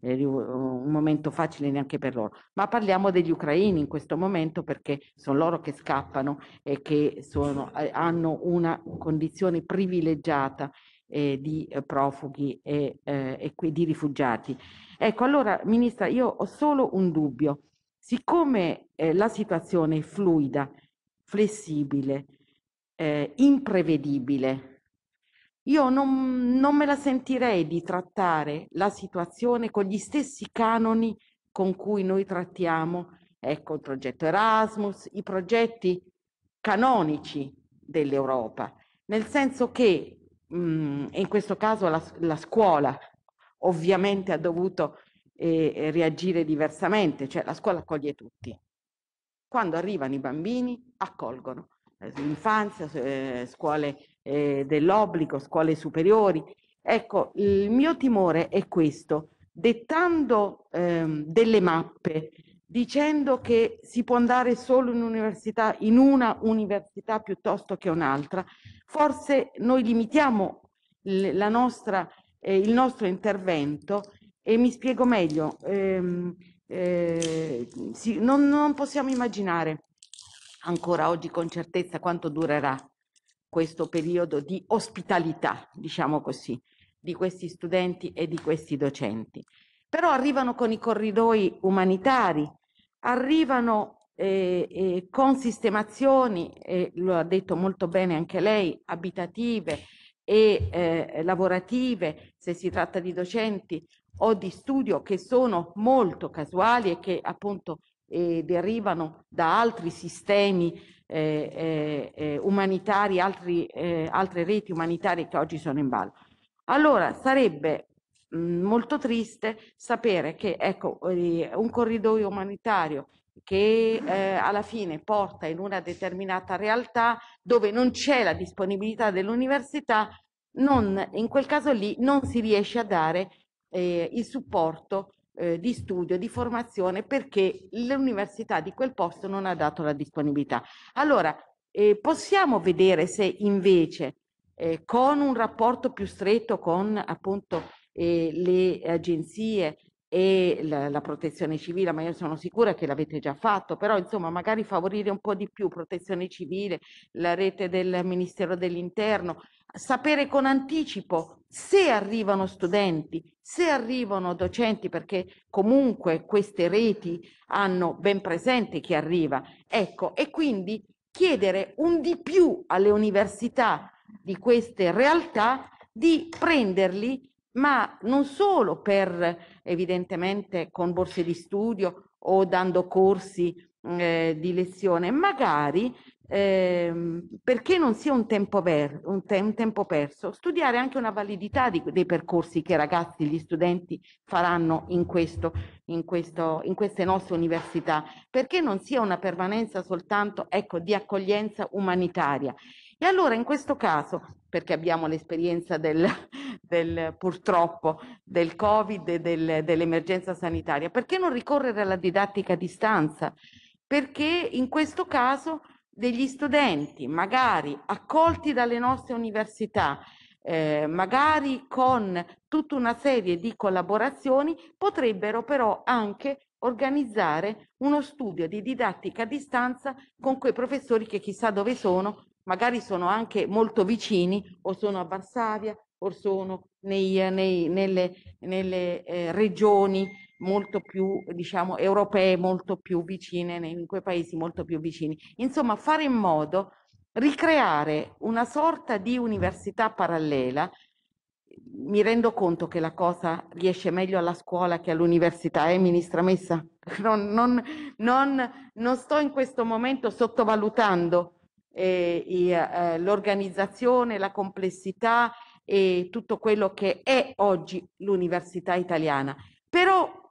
eh, eh un momento facile neanche per loro, ma parliamo degli ucraini in questo momento perché sono loro che scappano e che sono, hanno una condizione privilegiata di profughi e, e di rifugiati. Ecco, allora, Ministra, io ho solo un dubbio. Siccome la situazione è fluida, flessibile, eh, imprevedibile. Io non, non me la sentirei di trattare la situazione con gli stessi canoni con cui noi trattiamo ecco, il progetto Erasmus, i progetti canonici dell'Europa, nel senso che mh, mm, in questo caso la, la, scuola ovviamente ha dovuto eh, eh, reagire diversamente, cioè la scuola accoglie tutti. Quando arrivano i bambini, accolgono. Eh, infanzia, eh, scuole eh, dell'obbligo, scuole superiori. Ecco, il mio timore è questo, dettando ehm, delle mappe, dicendo che si può andare solo in università, in una università piuttosto che un'altra, forse noi limitiamo la nostra, eh, il nostro intervento e mi spiego meglio, ehm, eh, sì, non, non possiamo immaginare ancora oggi con certezza quanto durerà questo periodo di ospitalità, diciamo così, di questi studenti e di questi docenti. Però arrivano con i corridoi umanitari, arrivano eh, eh, con sistemazioni, eh, lo ha detto molto bene anche lei, abitative e eh, lavorative, se si tratta di docenti o di studio, che sono molto casuali e che appunto e derivano da altri sistemi eh, eh, eh, umanitari, altri, eh, altre reti umanitarie che oggi sono in ballo. Allora sarebbe mh, mm, molto triste sapere che ecco, eh, un corridoio umanitario che eh, alla fine porta in una determinata realtà dove non c'è la disponibilità dell'università, non, in quel caso lì non si riesce a dare eh, il supporto eh, di studio, di formazione perché l'università di quel posto non ha dato la disponibilità. Allora, eh, possiamo vedere se invece eh, con un rapporto più stretto con appunto eh, le agenzie e la, la, protezione civile, ma io sono sicura che l'avete già fatto, però insomma magari favorire un po' di più protezione civile, la rete del Ministero dell'Interno, sapere con anticipo se arrivano studenti, se arrivano docenti, perché comunque queste reti hanno ben presente chi arriva, ecco, e quindi chiedere un di più alle università di queste realtà di prenderli, ma non solo per evidentemente con borse di studio o dando corsi eh, di lezione, magari eh, perché non sia un tempo, per, un, te, un tempo, perso, studiare anche una validità di, dei percorsi che i ragazzi, gli studenti faranno in, questo, in, questo, in queste nostre università, perché non sia una permanenza soltanto ecco, di accoglienza umanitaria. E allora in questo caso, perché abbiamo l'esperienza del, [laughs] del, purtroppo del Covid e del, dell'emergenza sanitaria, perché non ricorrere alla didattica a distanza? Perché in questo caso degli studenti magari accolti dalle nostre università, eh, magari con tutta una serie di collaborazioni, potrebbero però anche organizzare uno studio di didattica a distanza con quei professori che chissà dove sono, magari sono anche molto vicini o sono a Varsavia o sono nei, nei, nelle, nelle eh, regioni molto più, diciamo, europee, molto più vicine, in quei paesi molto più vicini. Insomma, fare in modo, ricreare una sorta di università parallela. Mi rendo conto che la cosa riesce meglio alla scuola che all'università, eh, Ministra Messa? [laughs] Non, non, non, non sto in questo momento sottovalutando eh, eh, l'organizzazione, la complessità e tutto quello che è oggi l'università italiana. Però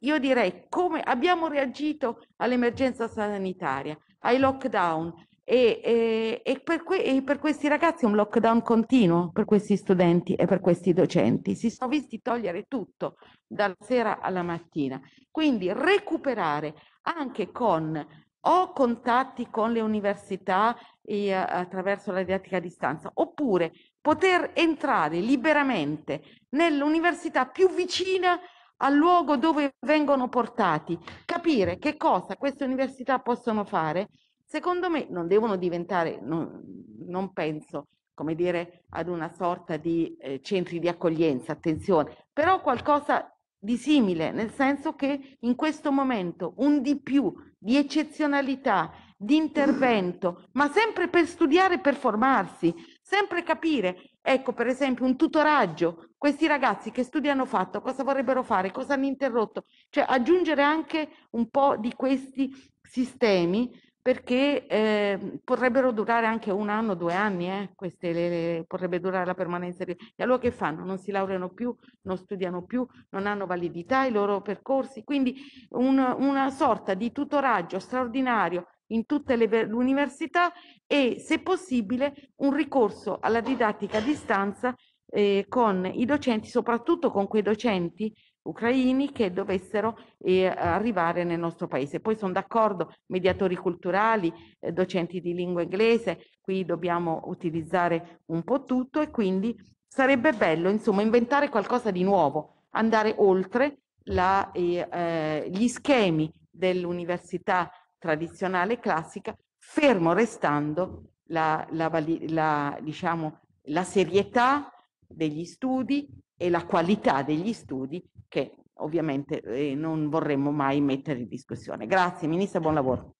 io direi come abbiamo reagito all'emergenza sanitaria, ai lockdown e, e, e, per que- e, per questi ragazzi è un lockdown continuo, per questi studenti e per questi docenti. Si sono visti togliere tutto dalla sera alla mattina. Quindi recuperare anche con o contatti con le università eh, attraverso la didattica a distanza, oppure poter entrare liberamente nell'università più vicina al luogo dove vengono portati, capire che cosa queste università possono fare, secondo me non devono diventare, non, non penso, come dire, ad una sorta di eh, centri di accoglienza, attenzione, però qualcosa di simile, nel senso che in questo momento un di più di eccezionalità, di intervento, ma sempre per studiare e per formarsi, sempre capire Ecco, per esempio, un tutoraggio. Questi ragazzi che studi hanno fatto, cosa vorrebbero fare, cosa hanno interrotto. Cioè aggiungere anche un po' di questi sistemi perché eh, potrebbero durare anche un anno, due anni, eh, queste le, le, potrebbe durare la permanenza. E allora che fanno? Non si laureano più, non studiano più, non hanno validità i loro percorsi. Quindi un, una sorta di tutoraggio straordinario in tutte le università e, se possibile, un ricorso alla didattica a distanza eh, con i docenti, soprattutto con quei docenti ucraini che dovessero eh, arrivare nel nostro paese. Poi sono d'accordo, mediatori culturali, eh, docenti di lingua inglese, qui dobbiamo utilizzare un po' tutto e quindi sarebbe bello, insomma, inventare qualcosa di nuovo, andare oltre la, eh, eh, gli schemi dell'università tradizionale classica, fermo restando la, la, la, diciamo, la serietà degli studi e la qualità degli studi che ovviamente eh, non vorremmo mai mettere in discussione. Grazie Ministro, buon lavoro.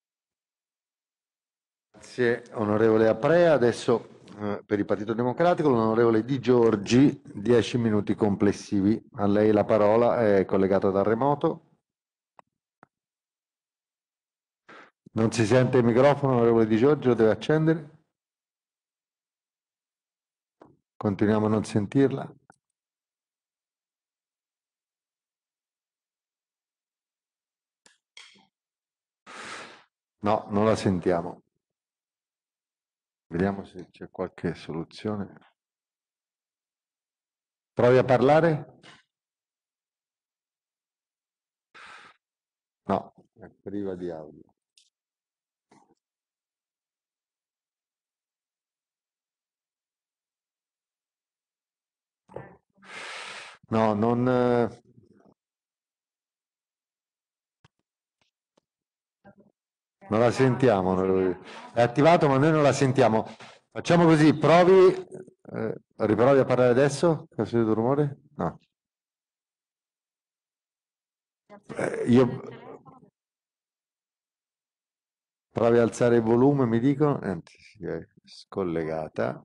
Grazie onorevole Aprea. Adesso eh, per il Partito Democratico l'onorevole Di Giorgi, 10 minuti complessivi. A lei la parola, è collegata dal remoto. Non si sente il microfono, onorevole Di Giorgio, deve accendere. Continuiamo a non sentirla. No, non la sentiamo. Vediamo se c'è qualche soluzione. Provi a parlare? No, è priva di audio. No, non... Non la sentiamo, è attivato ma noi non la sentiamo. Facciamo così, provi, eh, riprovi a parlare adesso, che ho sentito rumore? No. Eh, io... Provi a alzare il volume, mi dicono, eh, è scollegata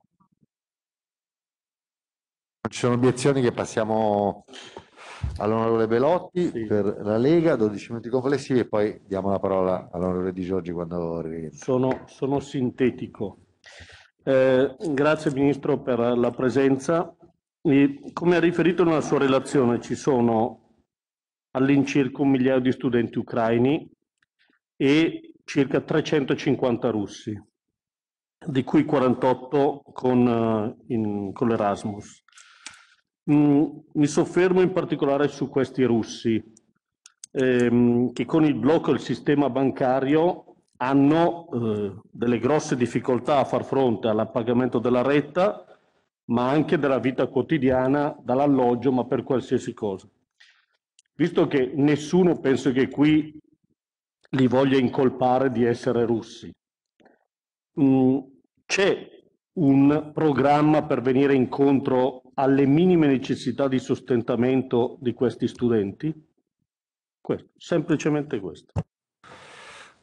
ci sono obiezioni che passiamo all'onorevole Belotti sì. per la Lega, 12 minuti complessivi e poi diamo la parola all'onorevole Di Giorgi quando rientra. Sono, sono sintetico. Eh, grazie Ministro per la presenza. E come ha riferito nella sua relazione ci sono all'incirca un migliaio di studenti ucraini e circa 350 russi, di cui 48 con, eh, in, con l'Erasmus. Mm, mi soffermo in particolare su questi russi, ehm, che con il blocco del sistema bancario hanno eh, delle grosse difficoltà a far fronte all'appagamento della retta, ma anche della vita quotidiana, dall'alloggio, ma per qualsiasi cosa. Visto che nessuno penso che qui li voglia incolpare di essere russi, mh, mm, c'è un programma per venire incontro alle minime necessità di sostentamento di questi studenti? Questo, semplicemente questo.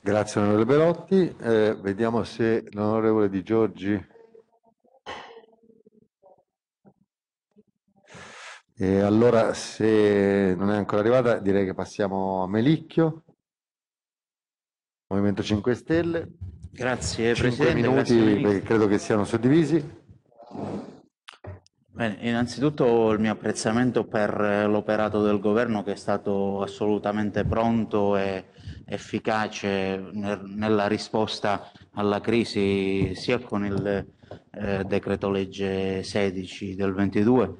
Grazie onorevole Berotti. Eh, vediamo se l'onorevole Di Giorgi E allora, se non è ancora arrivata, direi che passiamo a Melicchio, Movimento 5 Stelle. Grazie Presidente. minuti, perché credo che siano suddivisi. Bene, innanzitutto il mio apprezzamento per eh, l'operato del governo che è stato assolutamente pronto e efficace nella risposta alla crisi sia con il eh, decreto legge 16 del 22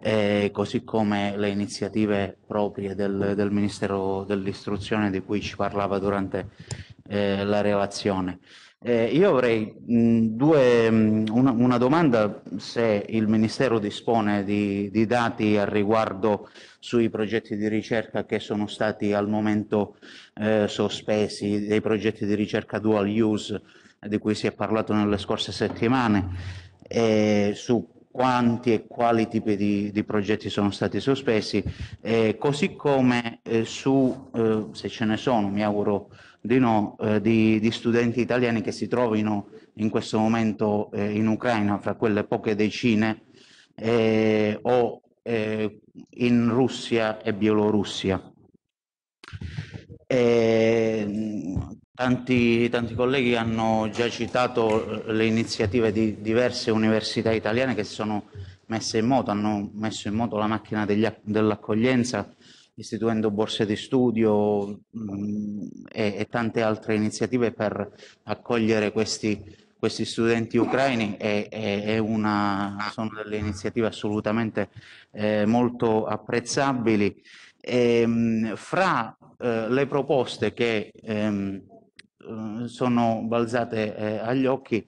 eh, così come le iniziative proprie del, del Ministero dell'Istruzione di cui ci parlava durante eh, la relazione. Eh, io avrei mh, due, mh, una, una, domanda se il Ministero dispone di, di, dati al riguardo sui progetti di ricerca che sono stati al momento eh, sospesi, dei progetti di ricerca dual use di cui si è parlato nelle scorse settimane, e su quanti e quali tipi di, di progetti sono stati sospesi, eh, così come eh, su, eh, se ce ne sono, mi auguro di, no, eh, di, di, studenti italiani che si trovino in questo momento eh, in Ucraina, fra quelle poche decine, eh, o eh, in Russia e Bielorussia. Tanti, tanti, colleghi hanno già citato eh, le iniziative di diverse università italiane che si sono messe in moto, hanno messo in moto la macchina degli, dell'accoglienza istituendo borse di studio mh, mm, e, e, tante altre iniziative per accogliere questi, questi studenti ucraini è, è, è una, sono delle iniziative assolutamente eh, molto apprezzabili. E, ehm, mh, fra eh, le proposte che ehm, eh, sono balzate eh, agli occhi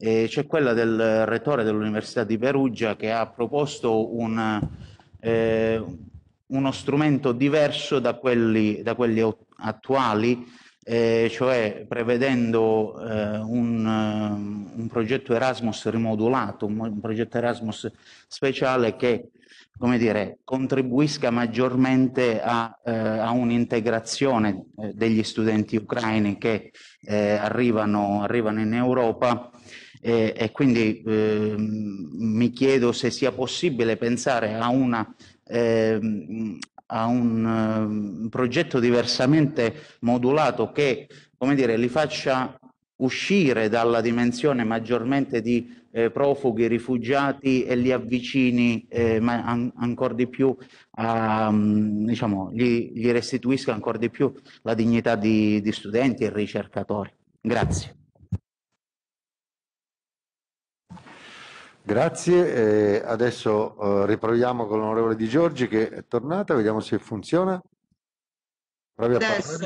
eh, c'è quella del rettore dell'Università di Perugia che ha proposto un, eh, uno strumento diverso da quelli, da quelli attuali, eh, cioè prevedendo eh, un, eh, un, progetto Erasmus rimodulato, un, un, progetto Erasmus speciale che come dire, contribuisca maggiormente a, eh, a un'integrazione eh, degli studenti ucraini che eh, arrivano, arrivano, in Europa e, e quindi ehm, mi chiedo se sia possibile pensare a una eh, a un eh, progetto diversamente modulato che, come dire, li faccia uscire dalla dimensione maggiormente di eh, profughi, rifugiati e li avvicini eh, ma an ancora di più, a, mm, diciamo, gli, gli, restituisca ancora di più la dignità di, di studenti e ricercatori. Grazie. Grazie, adesso eh, riproviamo con l'onorevole Di Giorgi che è tornata, vediamo se funziona. Provi adesso.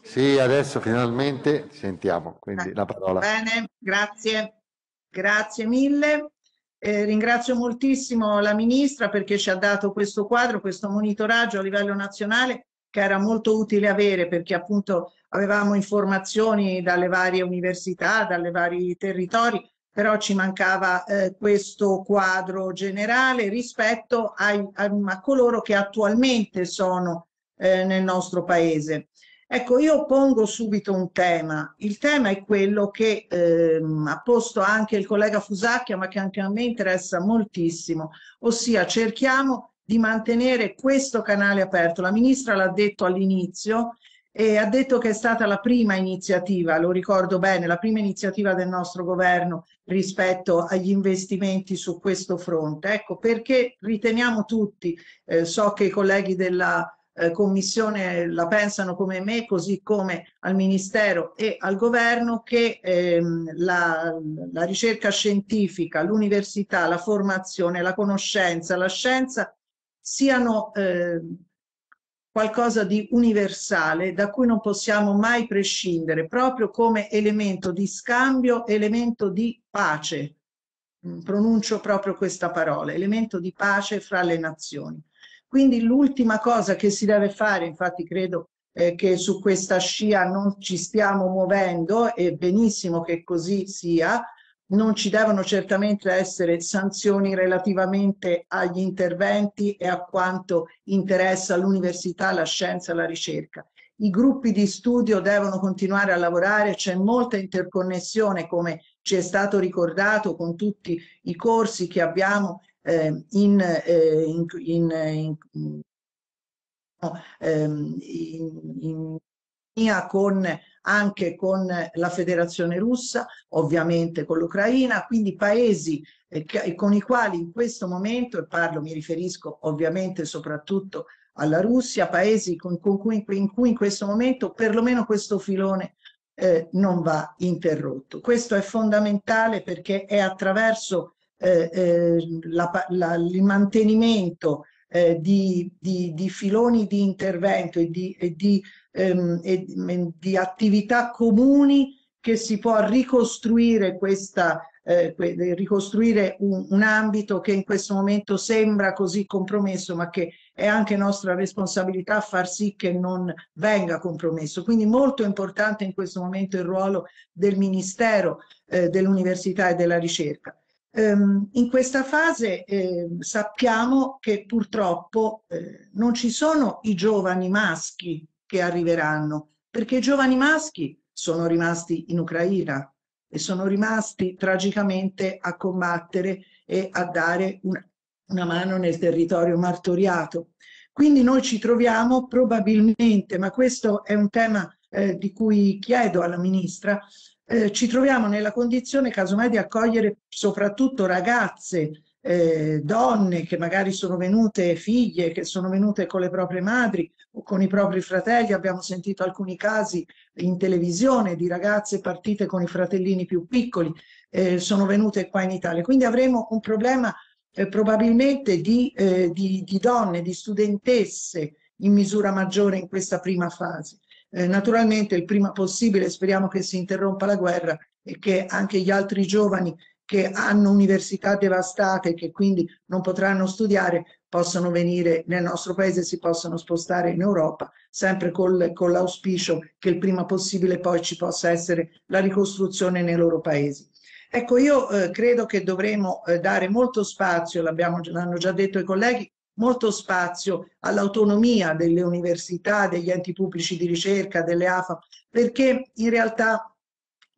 Sì, adesso finalmente sentiamo, quindi la parola. Bene, grazie, grazie mille. Eh, ringrazio moltissimo la Ministra perché ci ha dato questo quadro, questo monitoraggio a livello nazionale che era molto utile avere perché appunto avevamo informazioni dalle varie università, dalle vari territori però ci mancava eh, questo quadro generale rispetto ai, a, a, coloro che attualmente sono eh, nel nostro paese. Ecco, io pongo subito un tema. Il tema è quello che ehm, ha posto anche il collega Fusacchia, ma che anche a me interessa moltissimo, ossia cerchiamo di mantenere questo canale aperto. La ministra l'ha detto all'inizio, e ha detto che è stata la prima iniziativa, lo ricordo bene, la prima iniziativa del nostro governo rispetto agli investimenti su questo fronte. Ecco perché riteniamo tutti, eh, so che i colleghi della eh, Commissione la pensano come me, così come al Ministero e al Governo, che ehm, la, la ricerca scientifica, l'università, la formazione, la conoscenza, la scienza siano eh, qualcosa di universale da cui non possiamo mai prescindere, proprio come elemento di scambio, elemento di pace. Mm, pronuncio proprio questa parola, elemento di pace fra le nazioni. Quindi l'ultima cosa che si deve fare, infatti credo eh, che su questa scia non ci stiamo muovendo e benissimo che così sia, non ci devono certamente essere sanzioni relativamente agli interventi e a quanto interessa l'università, la scienza, la ricerca. I gruppi di studio devono continuare a lavorare, c'è molta interconnessione come ci è stato ricordato con tutti i corsi che abbiamo eh, in, eh, in, in, in, ehm, in, in, in con anche con la Federazione Russa, ovviamente con l'Ucraina, quindi paesi eh, con i quali in questo momento, e parlo, mi riferisco ovviamente soprattutto alla Russia, paesi con, con cui, in cui in questo momento perlomeno questo filone eh, non va interrotto. Questo è fondamentale perché è attraverso eh, eh la, la, il mantenimento eh, di, di, di, filoni di intervento e di, e di ehm, e di attività comuni che si può ricostruire questa eh, ricostruire un, un, ambito che in questo momento sembra così compromesso, ma che è anche nostra responsabilità far sì che non venga compromesso. Quindi molto importante in questo momento il ruolo del Ministero eh, dell'Università e della Ricerca. Ehm, in questa fase eh, sappiamo che purtroppo eh, non ci sono i giovani maschi che arriveranno, perché i giovani maschi sono rimasti in Ucraina e sono rimasti tragicamente a combattere e a dare una, una mano nel territorio martoriato. Quindi noi ci troviamo probabilmente, ma questo è un tema eh, di cui chiedo alla Ministra, eh, ci troviamo nella condizione casomai di accogliere soprattutto ragazze, eh, donne che magari sono venute, figlie che sono venute con le proprie madri con i propri fratelli, abbiamo sentito alcuni casi in televisione di ragazze partite con i fratellini più piccoli, eh, sono venute qua in Italia. Quindi avremo un problema eh, probabilmente di, eh, di, di, donne, di studentesse in misura maggiore in questa prima fase. Eh, naturalmente il prima possibile speriamo che si interrompa la guerra e che anche gli altri giovani che hanno università devastate e che quindi non potranno studiare possono venire nel nostro paese, si possono spostare in Europa, sempre col, con l'auspicio che il prima possibile poi ci possa essere la ricostruzione nei loro paesi. Ecco, io eh, credo che dovremo eh, dare molto spazio, l'hanno già detto i colleghi, molto spazio all'autonomia delle università, degli enti pubblici di ricerca, delle AFA, perché in realtà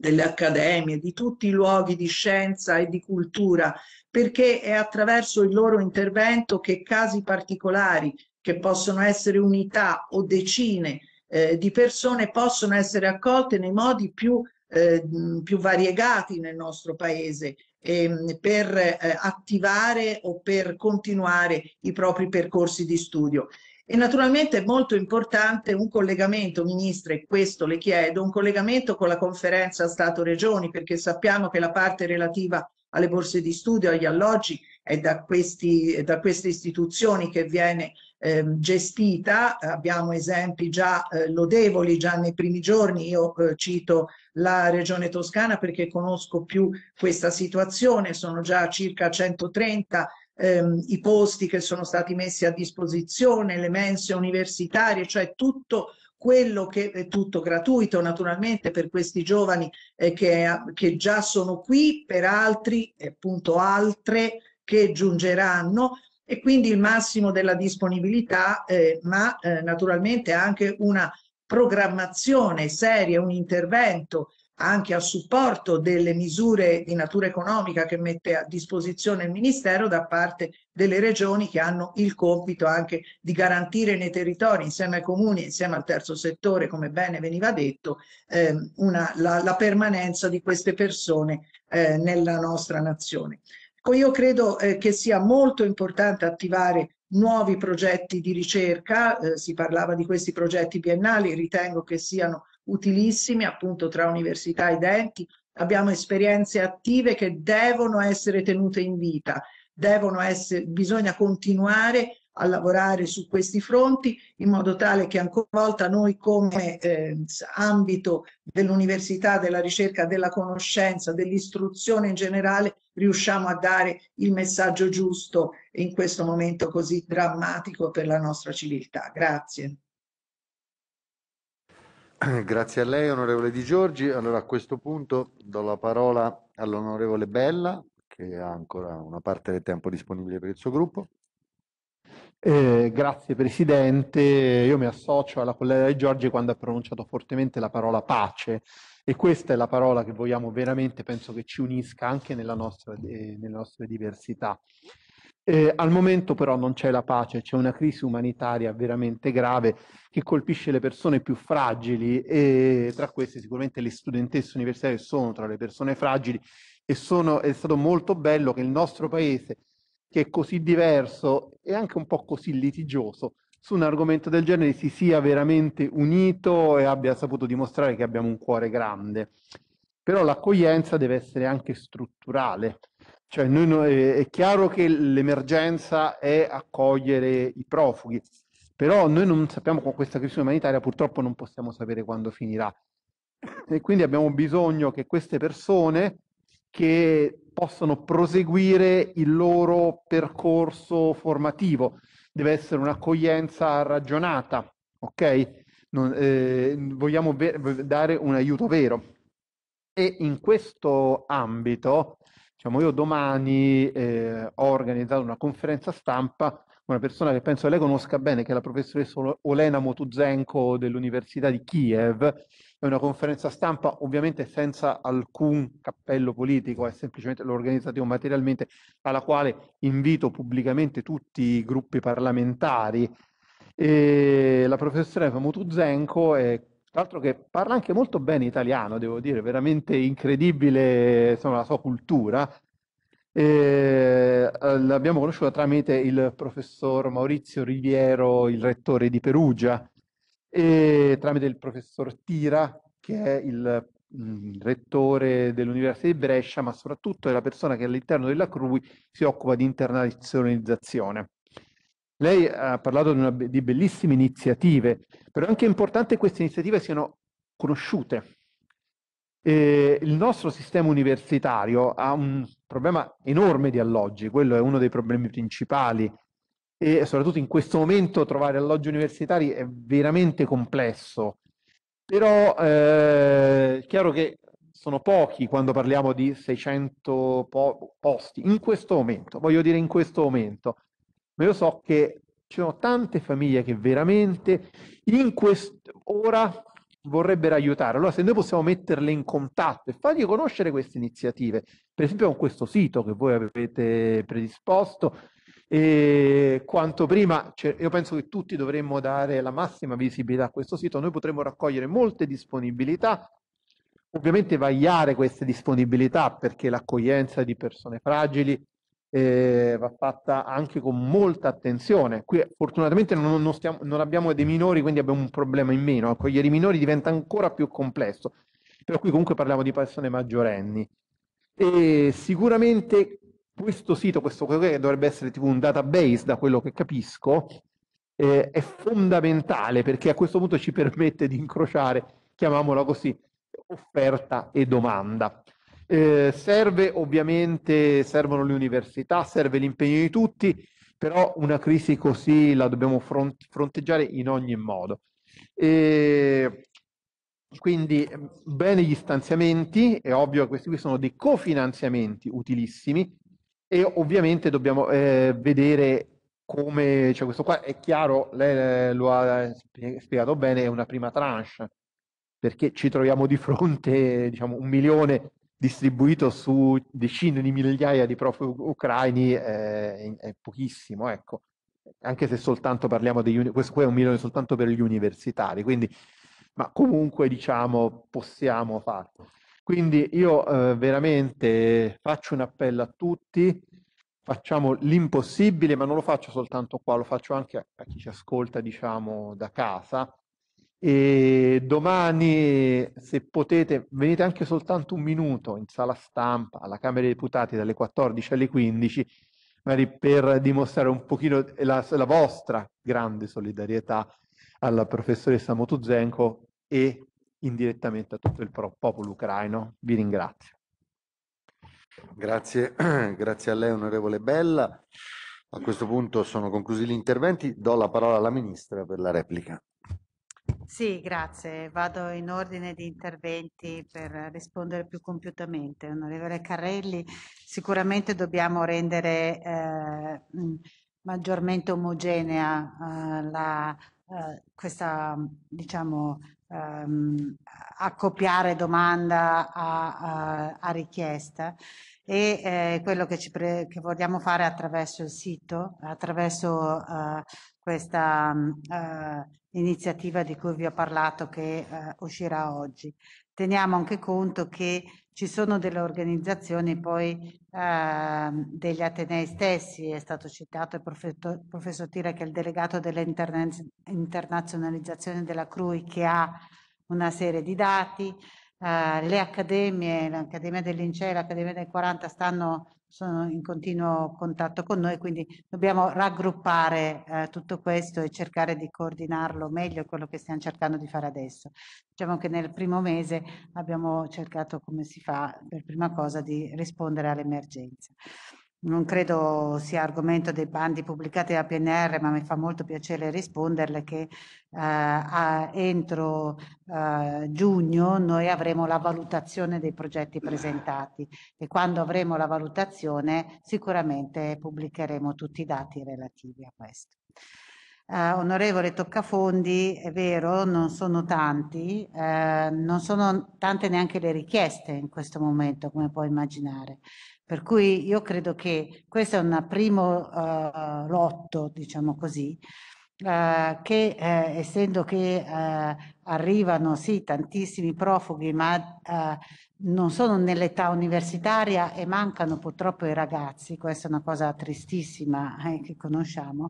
delle accademie, di tutti i luoghi di scienza e di cultura perché è attraverso il loro intervento che casi particolari, che possono essere unità o decine eh, di persone, possono essere accolte nei modi più, eh, più variegati nel nostro paese ehm, per eh, attivare o per continuare i propri percorsi di studio. E naturalmente è molto importante un collegamento, Ministra, e questo le chiedo, un collegamento con la conferenza Stato-Regioni, perché sappiamo che la parte relativa alle borse di studio, agli alloggi, è da, questi, da queste istituzioni che viene ehm, gestita. Abbiamo esempi già eh, lodevoli, già nei primi giorni. Io eh, cito la Regione Toscana perché conosco più questa situazione, sono già circa 130 ehm, i posti che sono stati messi a disposizione, le mense universitarie, cioè tutto quello che è tutto gratuito naturalmente per questi giovani eh, che, eh, che, già sono qui, per altri e appunto altre che giungeranno e quindi il massimo della disponibilità, eh, ma eh, naturalmente anche una programmazione seria, un intervento anche a supporto delle misure di natura economica che mette a disposizione il Ministero da parte delle regioni che hanno il compito anche di garantire nei territori insieme ai comuni, insieme al terzo settore, come bene veniva detto, eh, una, la, la, permanenza di queste persone eh, nella nostra nazione. Io credo eh, che sia molto importante attivare nuovi progetti di ricerca, eh, si parlava di questi progetti biennali, ritengo che siano utilissimi appunto tra università ed enti, abbiamo esperienze attive che devono essere tenute in vita, essere, bisogna continuare a lavorare su questi fronti in modo tale che ancora una volta noi come eh, ambito dell'università, della ricerca, della conoscenza, dell'istruzione in generale riusciamo a dare il messaggio giusto in questo momento così drammatico per la nostra civiltà. Grazie. [clears throat] Grazie a lei, onorevole Di Giorgi. Allora, a questo punto do la parola all'onorevole Bella, che ha ancora una parte del tempo disponibile per il suo gruppo. Eh, grazie Presidente, io mi associo alla collega Di Giorgi quando ha pronunciato fortemente la parola pace e questa è la parola che vogliamo veramente, penso che ci unisca anche nella nostra, eh, nelle nostre diversità. Eh, al momento però non c'è la pace, c'è una crisi umanitaria veramente grave che colpisce le persone più fragili e tra queste sicuramente le studentesse universitarie sono tra le persone fragili e sono, è stato molto bello che il nostro paese, che è così diverso e anche un po' così litigioso, su un argomento del genere si sia veramente unito e abbia saputo dimostrare che abbiamo un cuore grande. Però l'accoglienza deve essere anche strutturale cioè, noi, è chiaro che l'emergenza è accogliere i profughi, però noi non sappiamo con questa crisi umanitaria, purtroppo non possiamo sapere quando finirà. E quindi abbiamo bisogno che queste persone che possano proseguire il loro percorso formativo, deve essere un'accoglienza ragionata, ok? Non, eh, vogliamo ver- dare un aiuto vero. E in questo ambito Diciamo, io domani eh, ho organizzato una conferenza stampa con una persona che penso che lei conosca bene, che è la professoressa Olena Motuzenko dell'Università di Kiev. È una conferenza stampa ovviamente senza alcun cappello politico, è semplicemente l'organizzativo materialmente, alla quale invito pubblicamente tutti i gruppi parlamentari. E la professoressa Motuzenko è tra l'altro che parla anche molto bene italiano, devo dire, veramente incredibile insomma, la sua cultura. E, eh, l'abbiamo conosciuta tramite il professor Maurizio Riviero, il rettore di Perugia, e tramite il professor Tira, che è il mh, mm, rettore dell'Università di Brescia, ma soprattutto è la persona che all'interno della CRUI si occupa di internazionalizzazione. Lei ha parlato di, una, di bellissime iniziative, però è anche importante che queste iniziative siano conosciute. Eh, il nostro sistema universitario ha un problema enorme di alloggi, quello è uno dei problemi principali e soprattutto in questo momento trovare alloggi universitari è veramente complesso. Però eh, è chiaro che sono pochi quando parliamo di 600 po posti, in questo momento, voglio dire in questo momento ma io so che ci sono tante famiglie che veramente in quest'ora vorrebbero aiutare. Allora, se noi possiamo metterle in contatto e fargli conoscere queste iniziative, per esempio con questo sito che voi avete predisposto, e quanto prima, cioè, io penso che tutti dovremmo dare la massima visibilità a questo sito, noi potremmo raccogliere molte disponibilità, ovviamente vagliare queste disponibilità perché l'accoglienza di persone fragili eh, va fatta anche con molta attenzione. Qui fortunatamente non, non, stiamo, non, abbiamo dei minori, quindi abbiamo un problema in meno. Con ecco, gli minori diventa ancora più complesso, per cui comunque parliamo di persone maggiorenni. E sicuramente questo sito, questo che dovrebbe essere tipo un database, da quello che capisco, eh, è fondamentale perché a questo punto ci permette di incrociare, chiamiamola così, offerta e domanda. Eh, serve ovviamente, servono le università, serve l'impegno di tutti, però una crisi così la dobbiamo front- fronteggiare in ogni modo. E eh, quindi mm, bene gli stanziamenti, è ovvio che questi qui sono dei cofinanziamenti utilissimi e ovviamente dobbiamo eh, vedere come, cioè questo qua è chiaro, lei eh, lo ha spiegato bene, è una prima tranche, perché ci troviamo di fronte [laughs] diciamo, un milione distribuito su decine di migliaia di profughi ucraini è, eh, è pochissimo, ecco. Anche se soltanto parliamo di questo qui è un milione soltanto per gli universitari, quindi ma comunque diciamo possiamo farlo. Quindi io eh, veramente faccio un appello a tutti, facciamo l'impossibile, ma non lo faccio soltanto qua, lo faccio anche a, a chi ci ascolta, diciamo, da casa e domani, se potete, venite anche soltanto un minuto in sala stampa alla Camera dei Deputati dalle 14 alle 15, magari per dimostrare un pochino la, la vostra grande solidarietà alla professoressa Motuzenko e indirettamente a tutto il popolo ucraino. Vi ringrazio. Grazie, [clears throat] grazie a lei onorevole Bella. A questo punto sono conclusi gli interventi, do la parola alla Ministra per la replica. Sì, grazie. Vado in ordine di interventi per rispondere più compiutamente. Onorevole Carrelli, sicuramente dobbiamo rendere eh, mm, maggiormente omogenea eh, la, eh, questa, diciamo, ehm, accoppiare domanda a, a, a richiesta e eh, quello che, ci che vogliamo fare attraverso il sito, attraverso eh, questa... Mm, eh, iniziativa di cui vi ho parlato che eh, uscirà oggi. Teniamo anche conto che ci sono delle organizzazioni poi eh, degli Atenei stessi, è stato citato il profetto, professor Tira che è il delegato dell'internazionalizzazione della CRUI che ha una serie di dati, Uh, le accademie, l'Accademia del Linceo e l'Accademia del 40 stanno, sono in continuo contatto con noi, quindi dobbiamo raggruppare uh, tutto questo e cercare di coordinarlo meglio quello che stiamo cercando di fare adesso. Diciamo che nel primo mese abbiamo cercato, come si fa per prima cosa, di rispondere all'emergenza. Non credo sia argomento dei bandi pubblicati da PNR, ma mi fa molto piacere risponderle che eh, entro eh, giugno noi avremo la valutazione dei progetti presentati e quando avremo la valutazione sicuramente pubblicheremo tutti i dati relativi a questo. Eh, onorevole Toccafondi, è vero, non sono tanti, eh, non sono tante neanche le richieste in questo momento, come puoi immaginare. Per cui io credo che questo è un primo uh, lotto, diciamo così, uh, che uh, essendo che arrivano sì tantissimi profughi, ma non sono nell'età universitaria e mancano purtroppo i ragazzi, questa è una cosa tristissima eh, che conosciamo,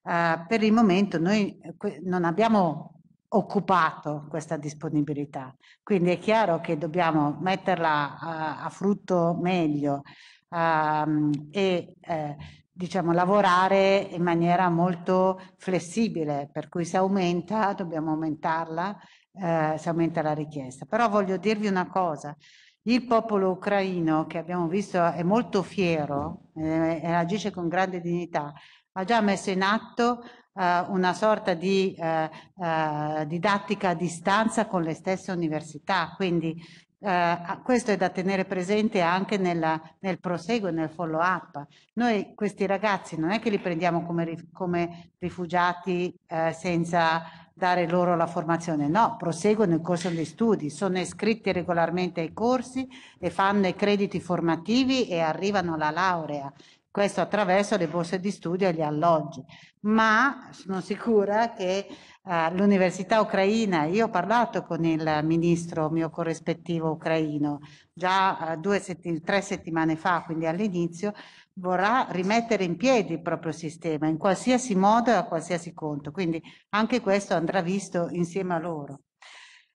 per il momento noi non abbiamo occupato questa disponibilità. Quindi è chiaro che dobbiamo metterla a, a frutto meglio um, e eh, diciamo, lavorare in maniera molto flessibile, per cui se aumenta dobbiamo aumentarla, eh, se aumenta la richiesta. Però voglio dirvi una cosa, il popolo ucraino che abbiamo visto è molto fiero eh, e agisce con grande dignità, ha già messo in atto eh, una sorta di eh, eh, didattica a distanza con le stesse università. Quindi eh, questo è da tenere presente anche nella, nel proseguo e nel follow up. Noi questi ragazzi non è che li prendiamo come, come rifugiati eh, senza dare loro la formazione, no, proseguono il corso degli studi, sono iscritti regolarmente ai corsi e fanno i crediti formativi e arrivano alla laurea questo attraverso le borse di studio e gli alloggi. Ma sono sicura che eh, l'Università Ucraina, io ho parlato con il ministro mio corrispettivo ucraino già eh, due setti- tre settimane fa, quindi all'inizio, vorrà rimettere in piedi il proprio sistema in qualsiasi modo e a qualsiasi conto. Quindi anche questo andrà visto insieme a loro.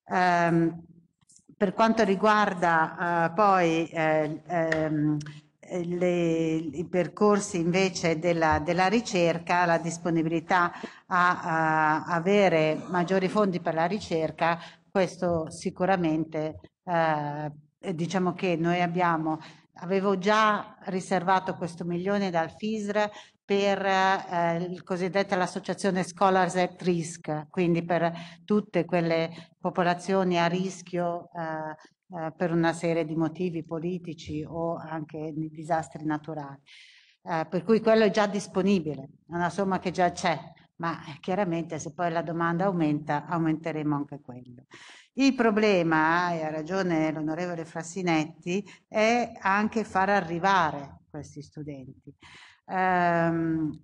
Um, per quanto riguarda uh, poi eh, ehm, eh, le, i percorsi invece della, della, ricerca, la disponibilità a, a, avere maggiori fondi per la ricerca, questo sicuramente eh, diciamo che noi abbiamo, avevo già riservato questo milione dal FISR per eh, il cosiddetta l'associazione Scholars at Risk, quindi per tutte quelle popolazioni a rischio eh, eh, per una serie di motivi politici o anche di disastri naturali. Eh, per cui quello è già disponibile, è una somma che già c'è, ma eh, chiaramente se poi la domanda aumenta, aumenteremo anche quello. Il problema, e ha ragione l'onorevole Frassinetti, è anche far arrivare questi studenti. Eh,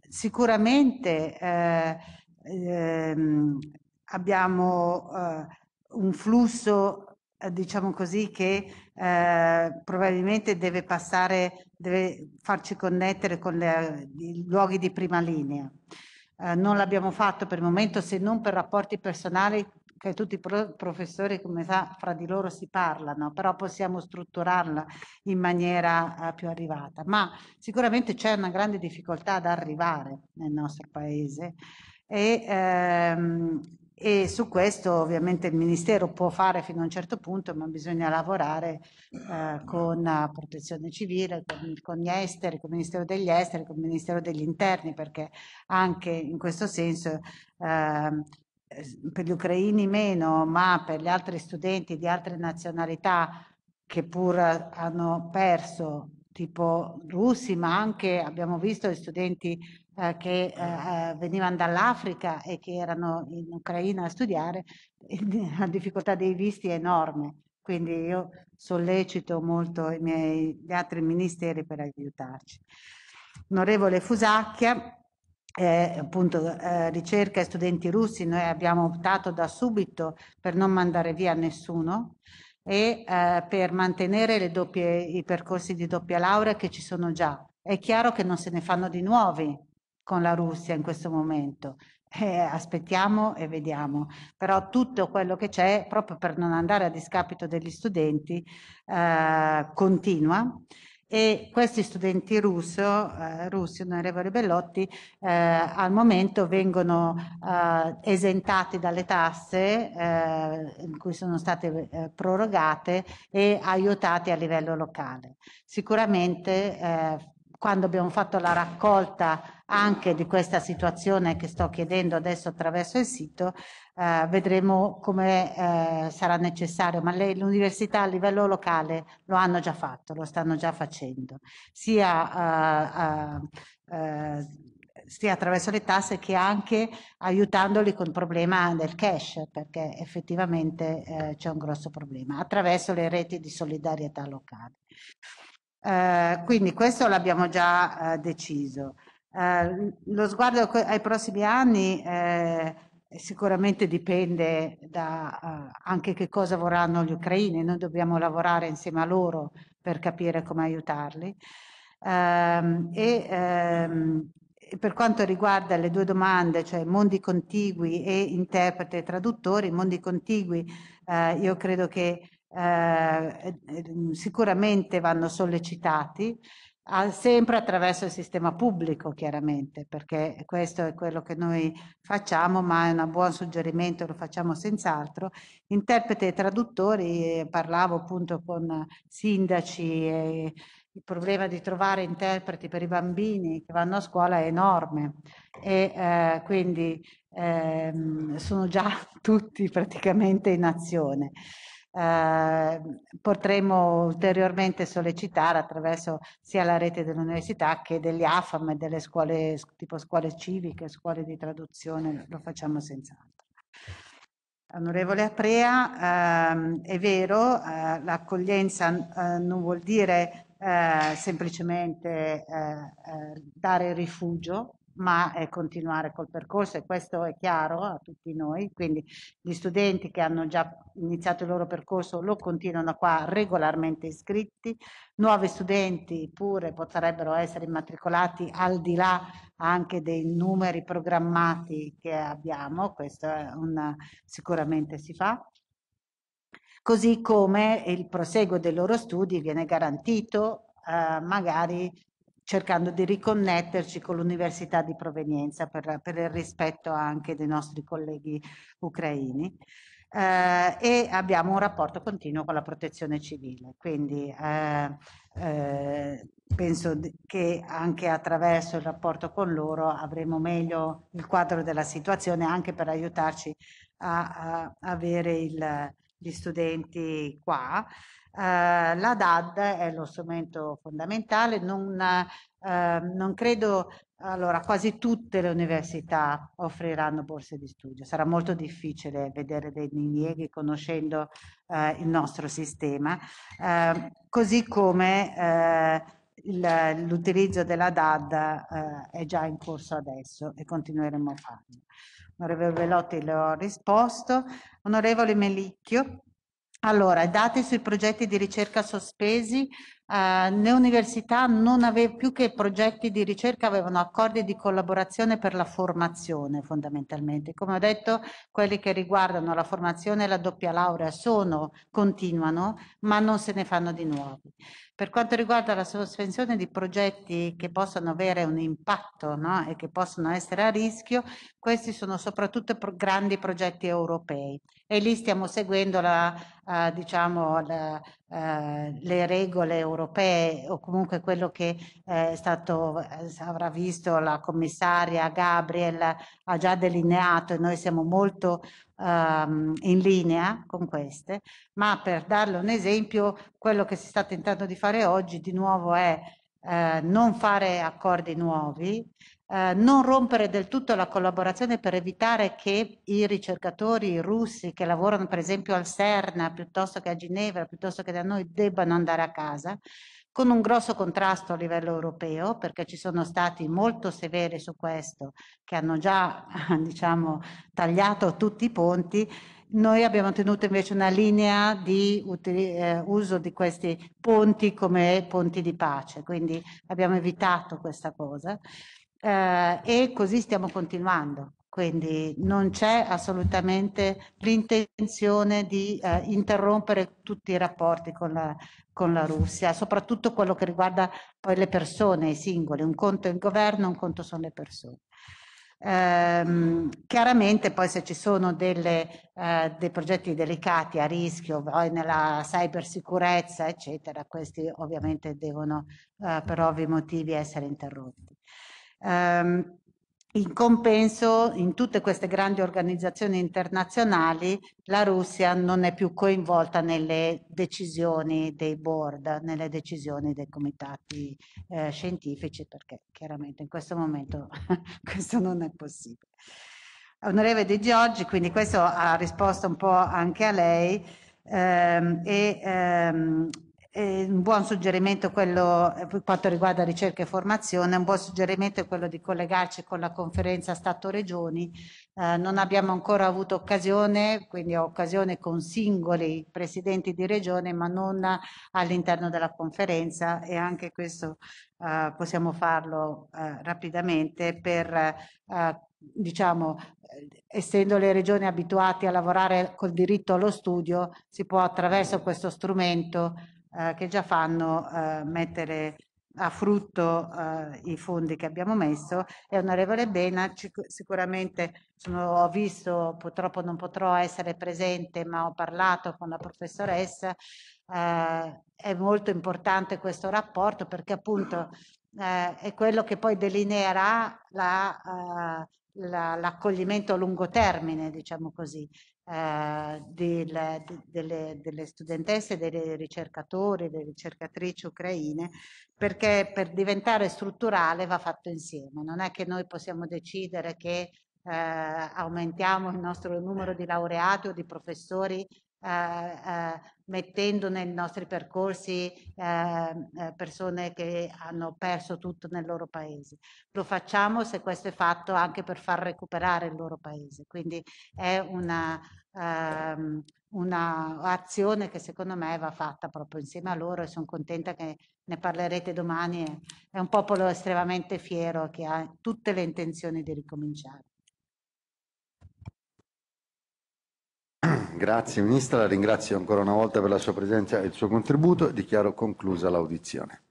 sicuramente eh, ehm, abbiamo eh, un flusso eh, diciamo così, che eh, probabilmente deve passare, deve farci connettere con le, i luoghi di prima linea. Eh, non l'abbiamo fatto per il momento se non per rapporti personali che tutti i pro professori, come sa, fra di loro si parlano, però possiamo strutturarla in maniera eh, più arrivata. Ma sicuramente c'è una grande difficoltà ad arrivare nel nostro paese e ehm, e su questo ovviamente il Ministero può fare fino a un certo punto, ma bisogna lavorare eh, con la eh, Protezione Civile, con, con, gli esteri, con il Ministero degli Esteri, con il Ministero degli Interni, perché anche in questo senso eh, per gli ucraini meno, ma per gli altri studenti di altre nazionalità che pur hanno perso, tipo russi, ma anche abbiamo visto gli studenti che eh, eh. eh, venivano dall'Africa e che erano in Ucraina a studiare, [laughs] la difficoltà dei visti è enorme. Quindi io sollecito molto miei, gli altri ministeri per aiutarci. Onorevole Fusacchia, eh, appunto eh, ricerca e studenti russi, noi abbiamo optato da subito per non mandare via nessuno e eh, per mantenere doppie, i percorsi di doppia laurea che ci sono già. È chiaro che non se ne fanno di nuovi, con la Russia in questo momento. Eh, aspettiamo e vediamo, però tutto quello che c'è, proprio per non andare a discapito degli studenti, eh, continua e questi studenti russo, eh, russi, onorevole Bellotti, eh, al momento vengono eh, esentati dalle tasse eh, in cui sono state eh, prorogate e aiutati a livello locale. Sicuramente eh, quando abbiamo fatto la raccolta anche di questa situazione che sto chiedendo adesso attraverso il sito, eh, vedremo come eh, sarà necessario, ma le, università a livello locale lo hanno già fatto, lo stanno già facendo, sia, uh, uh, sia attraverso le tasse che anche aiutandoli con il problema del cash, perché effettivamente eh, c'è un grosso problema, attraverso le reti di solidarietà locale. Uh, quindi questo l'abbiamo già eh, deciso. Eh, lo sguardo ai prossimi anni eh, sicuramente dipende da eh, anche che cosa vorranno gli ucraini, noi dobbiamo lavorare insieme a loro per capire come aiutarli. Ehm, e, ehm, per quanto riguarda le due domande, cioè mondi contigui e interpreti e traduttori, mondi contigui eh, io credo che eh, sicuramente vanno sollecitati sempre attraverso il sistema pubblico chiaramente perché questo è quello che noi facciamo ma è un buon suggerimento lo facciamo senz'altro interpreti e traduttori eh, parlavo appunto con sindaci e il problema di trovare interpreti per i bambini che vanno a scuola è enorme e eh, quindi ehm, sono già [laughs] tutti praticamente in azione eh, potremo ulteriormente sollecitare attraverso sia la rete dell'università che degli AFAM e delle scuole tipo scuole civiche, scuole di traduzione, lo facciamo senz'altro. Onorevole Aprea, ehm, è vero, eh, l'accoglienza eh, non vuol dire eh, semplicemente eh, eh, dare rifugio, ma è continuare col percorso e questo è chiaro a tutti noi, quindi gli studenti che hanno già iniziato il loro percorso lo continuano qua regolarmente iscritti, nuovi studenti pure potrebbero essere immatricolati al di là anche dei numeri programmati che abbiamo, questo una, sicuramente si fa così come il proseguo dei loro studi viene garantito eh, magari cercando di riconnetterci con l'università di provenienza per, per il rispetto anche dei nostri colleghi ucraini. Eh, e abbiamo un rapporto continuo con la protezione civile. Quindi eh, eh, penso che anche attraverso il rapporto con loro avremo meglio il quadro della situazione anche per aiutarci a, a avere il, gli studenti qua. Eh, la DAD è lo strumento fondamentale, non, eh, non credo, allora quasi tutte le università offriranno borse di studio, sarà molto difficile vedere dei dinieghi conoscendo eh, il nostro sistema, ehm, così come eh, l'utilizzo della DAD eh, è già in corso adesso e continueremo a farlo. Onorevole Velotti le ho risposto. Onorevole Melicchio. Allora, dati sui progetti di ricerca sospesi eh, le università non avevano più che progetti di ricerca avevano accordi di collaborazione per la formazione fondamentalmente. Come ho detto, quelli che riguardano la formazione e la doppia laurea sono, continuano, ma non se ne fanno di nuovi. Per quanto riguarda la sospensione di progetti che possono avere un impatto no? e che possono essere a rischio, questi sono soprattutto pro- grandi progetti europei e lì stiamo seguendo la, uh, diciamo, la, eh, le regole europee o comunque quello che eh, è stato, eh, avrà visto la commissaria Gabriel ha già delineato e noi siamo molto ehm, in linea con queste, ma per darle un esempio, quello che si sta tentando di fare oggi di nuovo è eh, non fare accordi nuovi, eh, non rompere del tutto la collaborazione per evitare che i ricercatori russi che lavorano per esempio al Serna piuttosto che a Ginevra, piuttosto che da noi, debbano andare a casa, con un grosso contrasto a livello europeo, perché ci sono stati molto severi su questo, che hanno già [laughs] diciamo, tagliato tutti i ponti. Noi abbiamo tenuto invece una linea di eh, uso di questi ponti come ponti di pace, quindi abbiamo evitato questa cosa eh, e così stiamo continuando. Quindi non c'è assolutamente l'intenzione di eh, interrompere tutti i rapporti con la, con la, Russia, soprattutto quello che riguarda poi le persone, i singoli. Un conto è il governo, un conto sono le persone. Ehm, chiaramente poi se ci sono delle, eh, dei progetti delicati a rischio poi nella cybersicurezza eccetera questi ovviamente devono eh, per ovvi motivi essere interrotti Um, in compenso, in tutte queste grandi organizzazioni internazionali, la Russia non è più coinvolta nelle decisioni dei board, nelle decisioni dei comitati eh, scientifici, perché chiaramente in questo momento [laughs] questo non è possibile. Onorevole Di Giorgi, quindi questo ha risposto un po' anche a lei. Ehm, e, ehm, eh, un buon suggerimento quello, eh, per quanto riguarda ricerca e formazione, un buon suggerimento è quello di collegarci con la conferenza Stato-Regioni. Eh, non abbiamo ancora avuto occasione, quindi ho occasione con singoli presidenti di regione, ma non all'interno della conferenza e anche questo eh, possiamo farlo eh, rapidamente per eh, diciamo, essendo le regioni abituate a lavorare col diritto allo studio, si può attraverso questo strumento eh, che già fanno eh, mettere a frutto eh, i fondi che abbiamo messo e onorevole Bena sicuramente sono, ho visto purtroppo non potrò essere presente ma ho parlato con la professoressa eh, è molto importante questo rapporto perché appunto eh, è quello che poi delineerà la, eh, la, l'accoglimento a lungo termine diciamo così eh, del, de, delle, delle, studentesse, dei ricercatori, delle ricercatrici ucraine, perché per diventare strutturale va fatto insieme. Non è che noi possiamo decidere che eh, aumentiamo il nostro numero di laureati o di professori eh, eh, mettendo nei nostri percorsi ehm, eh, persone che hanno perso tutto nel loro paese. Lo facciamo se questo è fatto anche per far recuperare il loro paese. Quindi è un'azione um, una ehm, che secondo me va fatta proprio insieme a loro e sono contenta che ne parlerete domani. È un popolo estremamente fiero che ha tutte le intenzioni di ricominciare. [clears throat] Grazie Ministra, la ringrazio ancora una volta per la sua presenza e il suo contributo dichiaro conclusa l'audizione.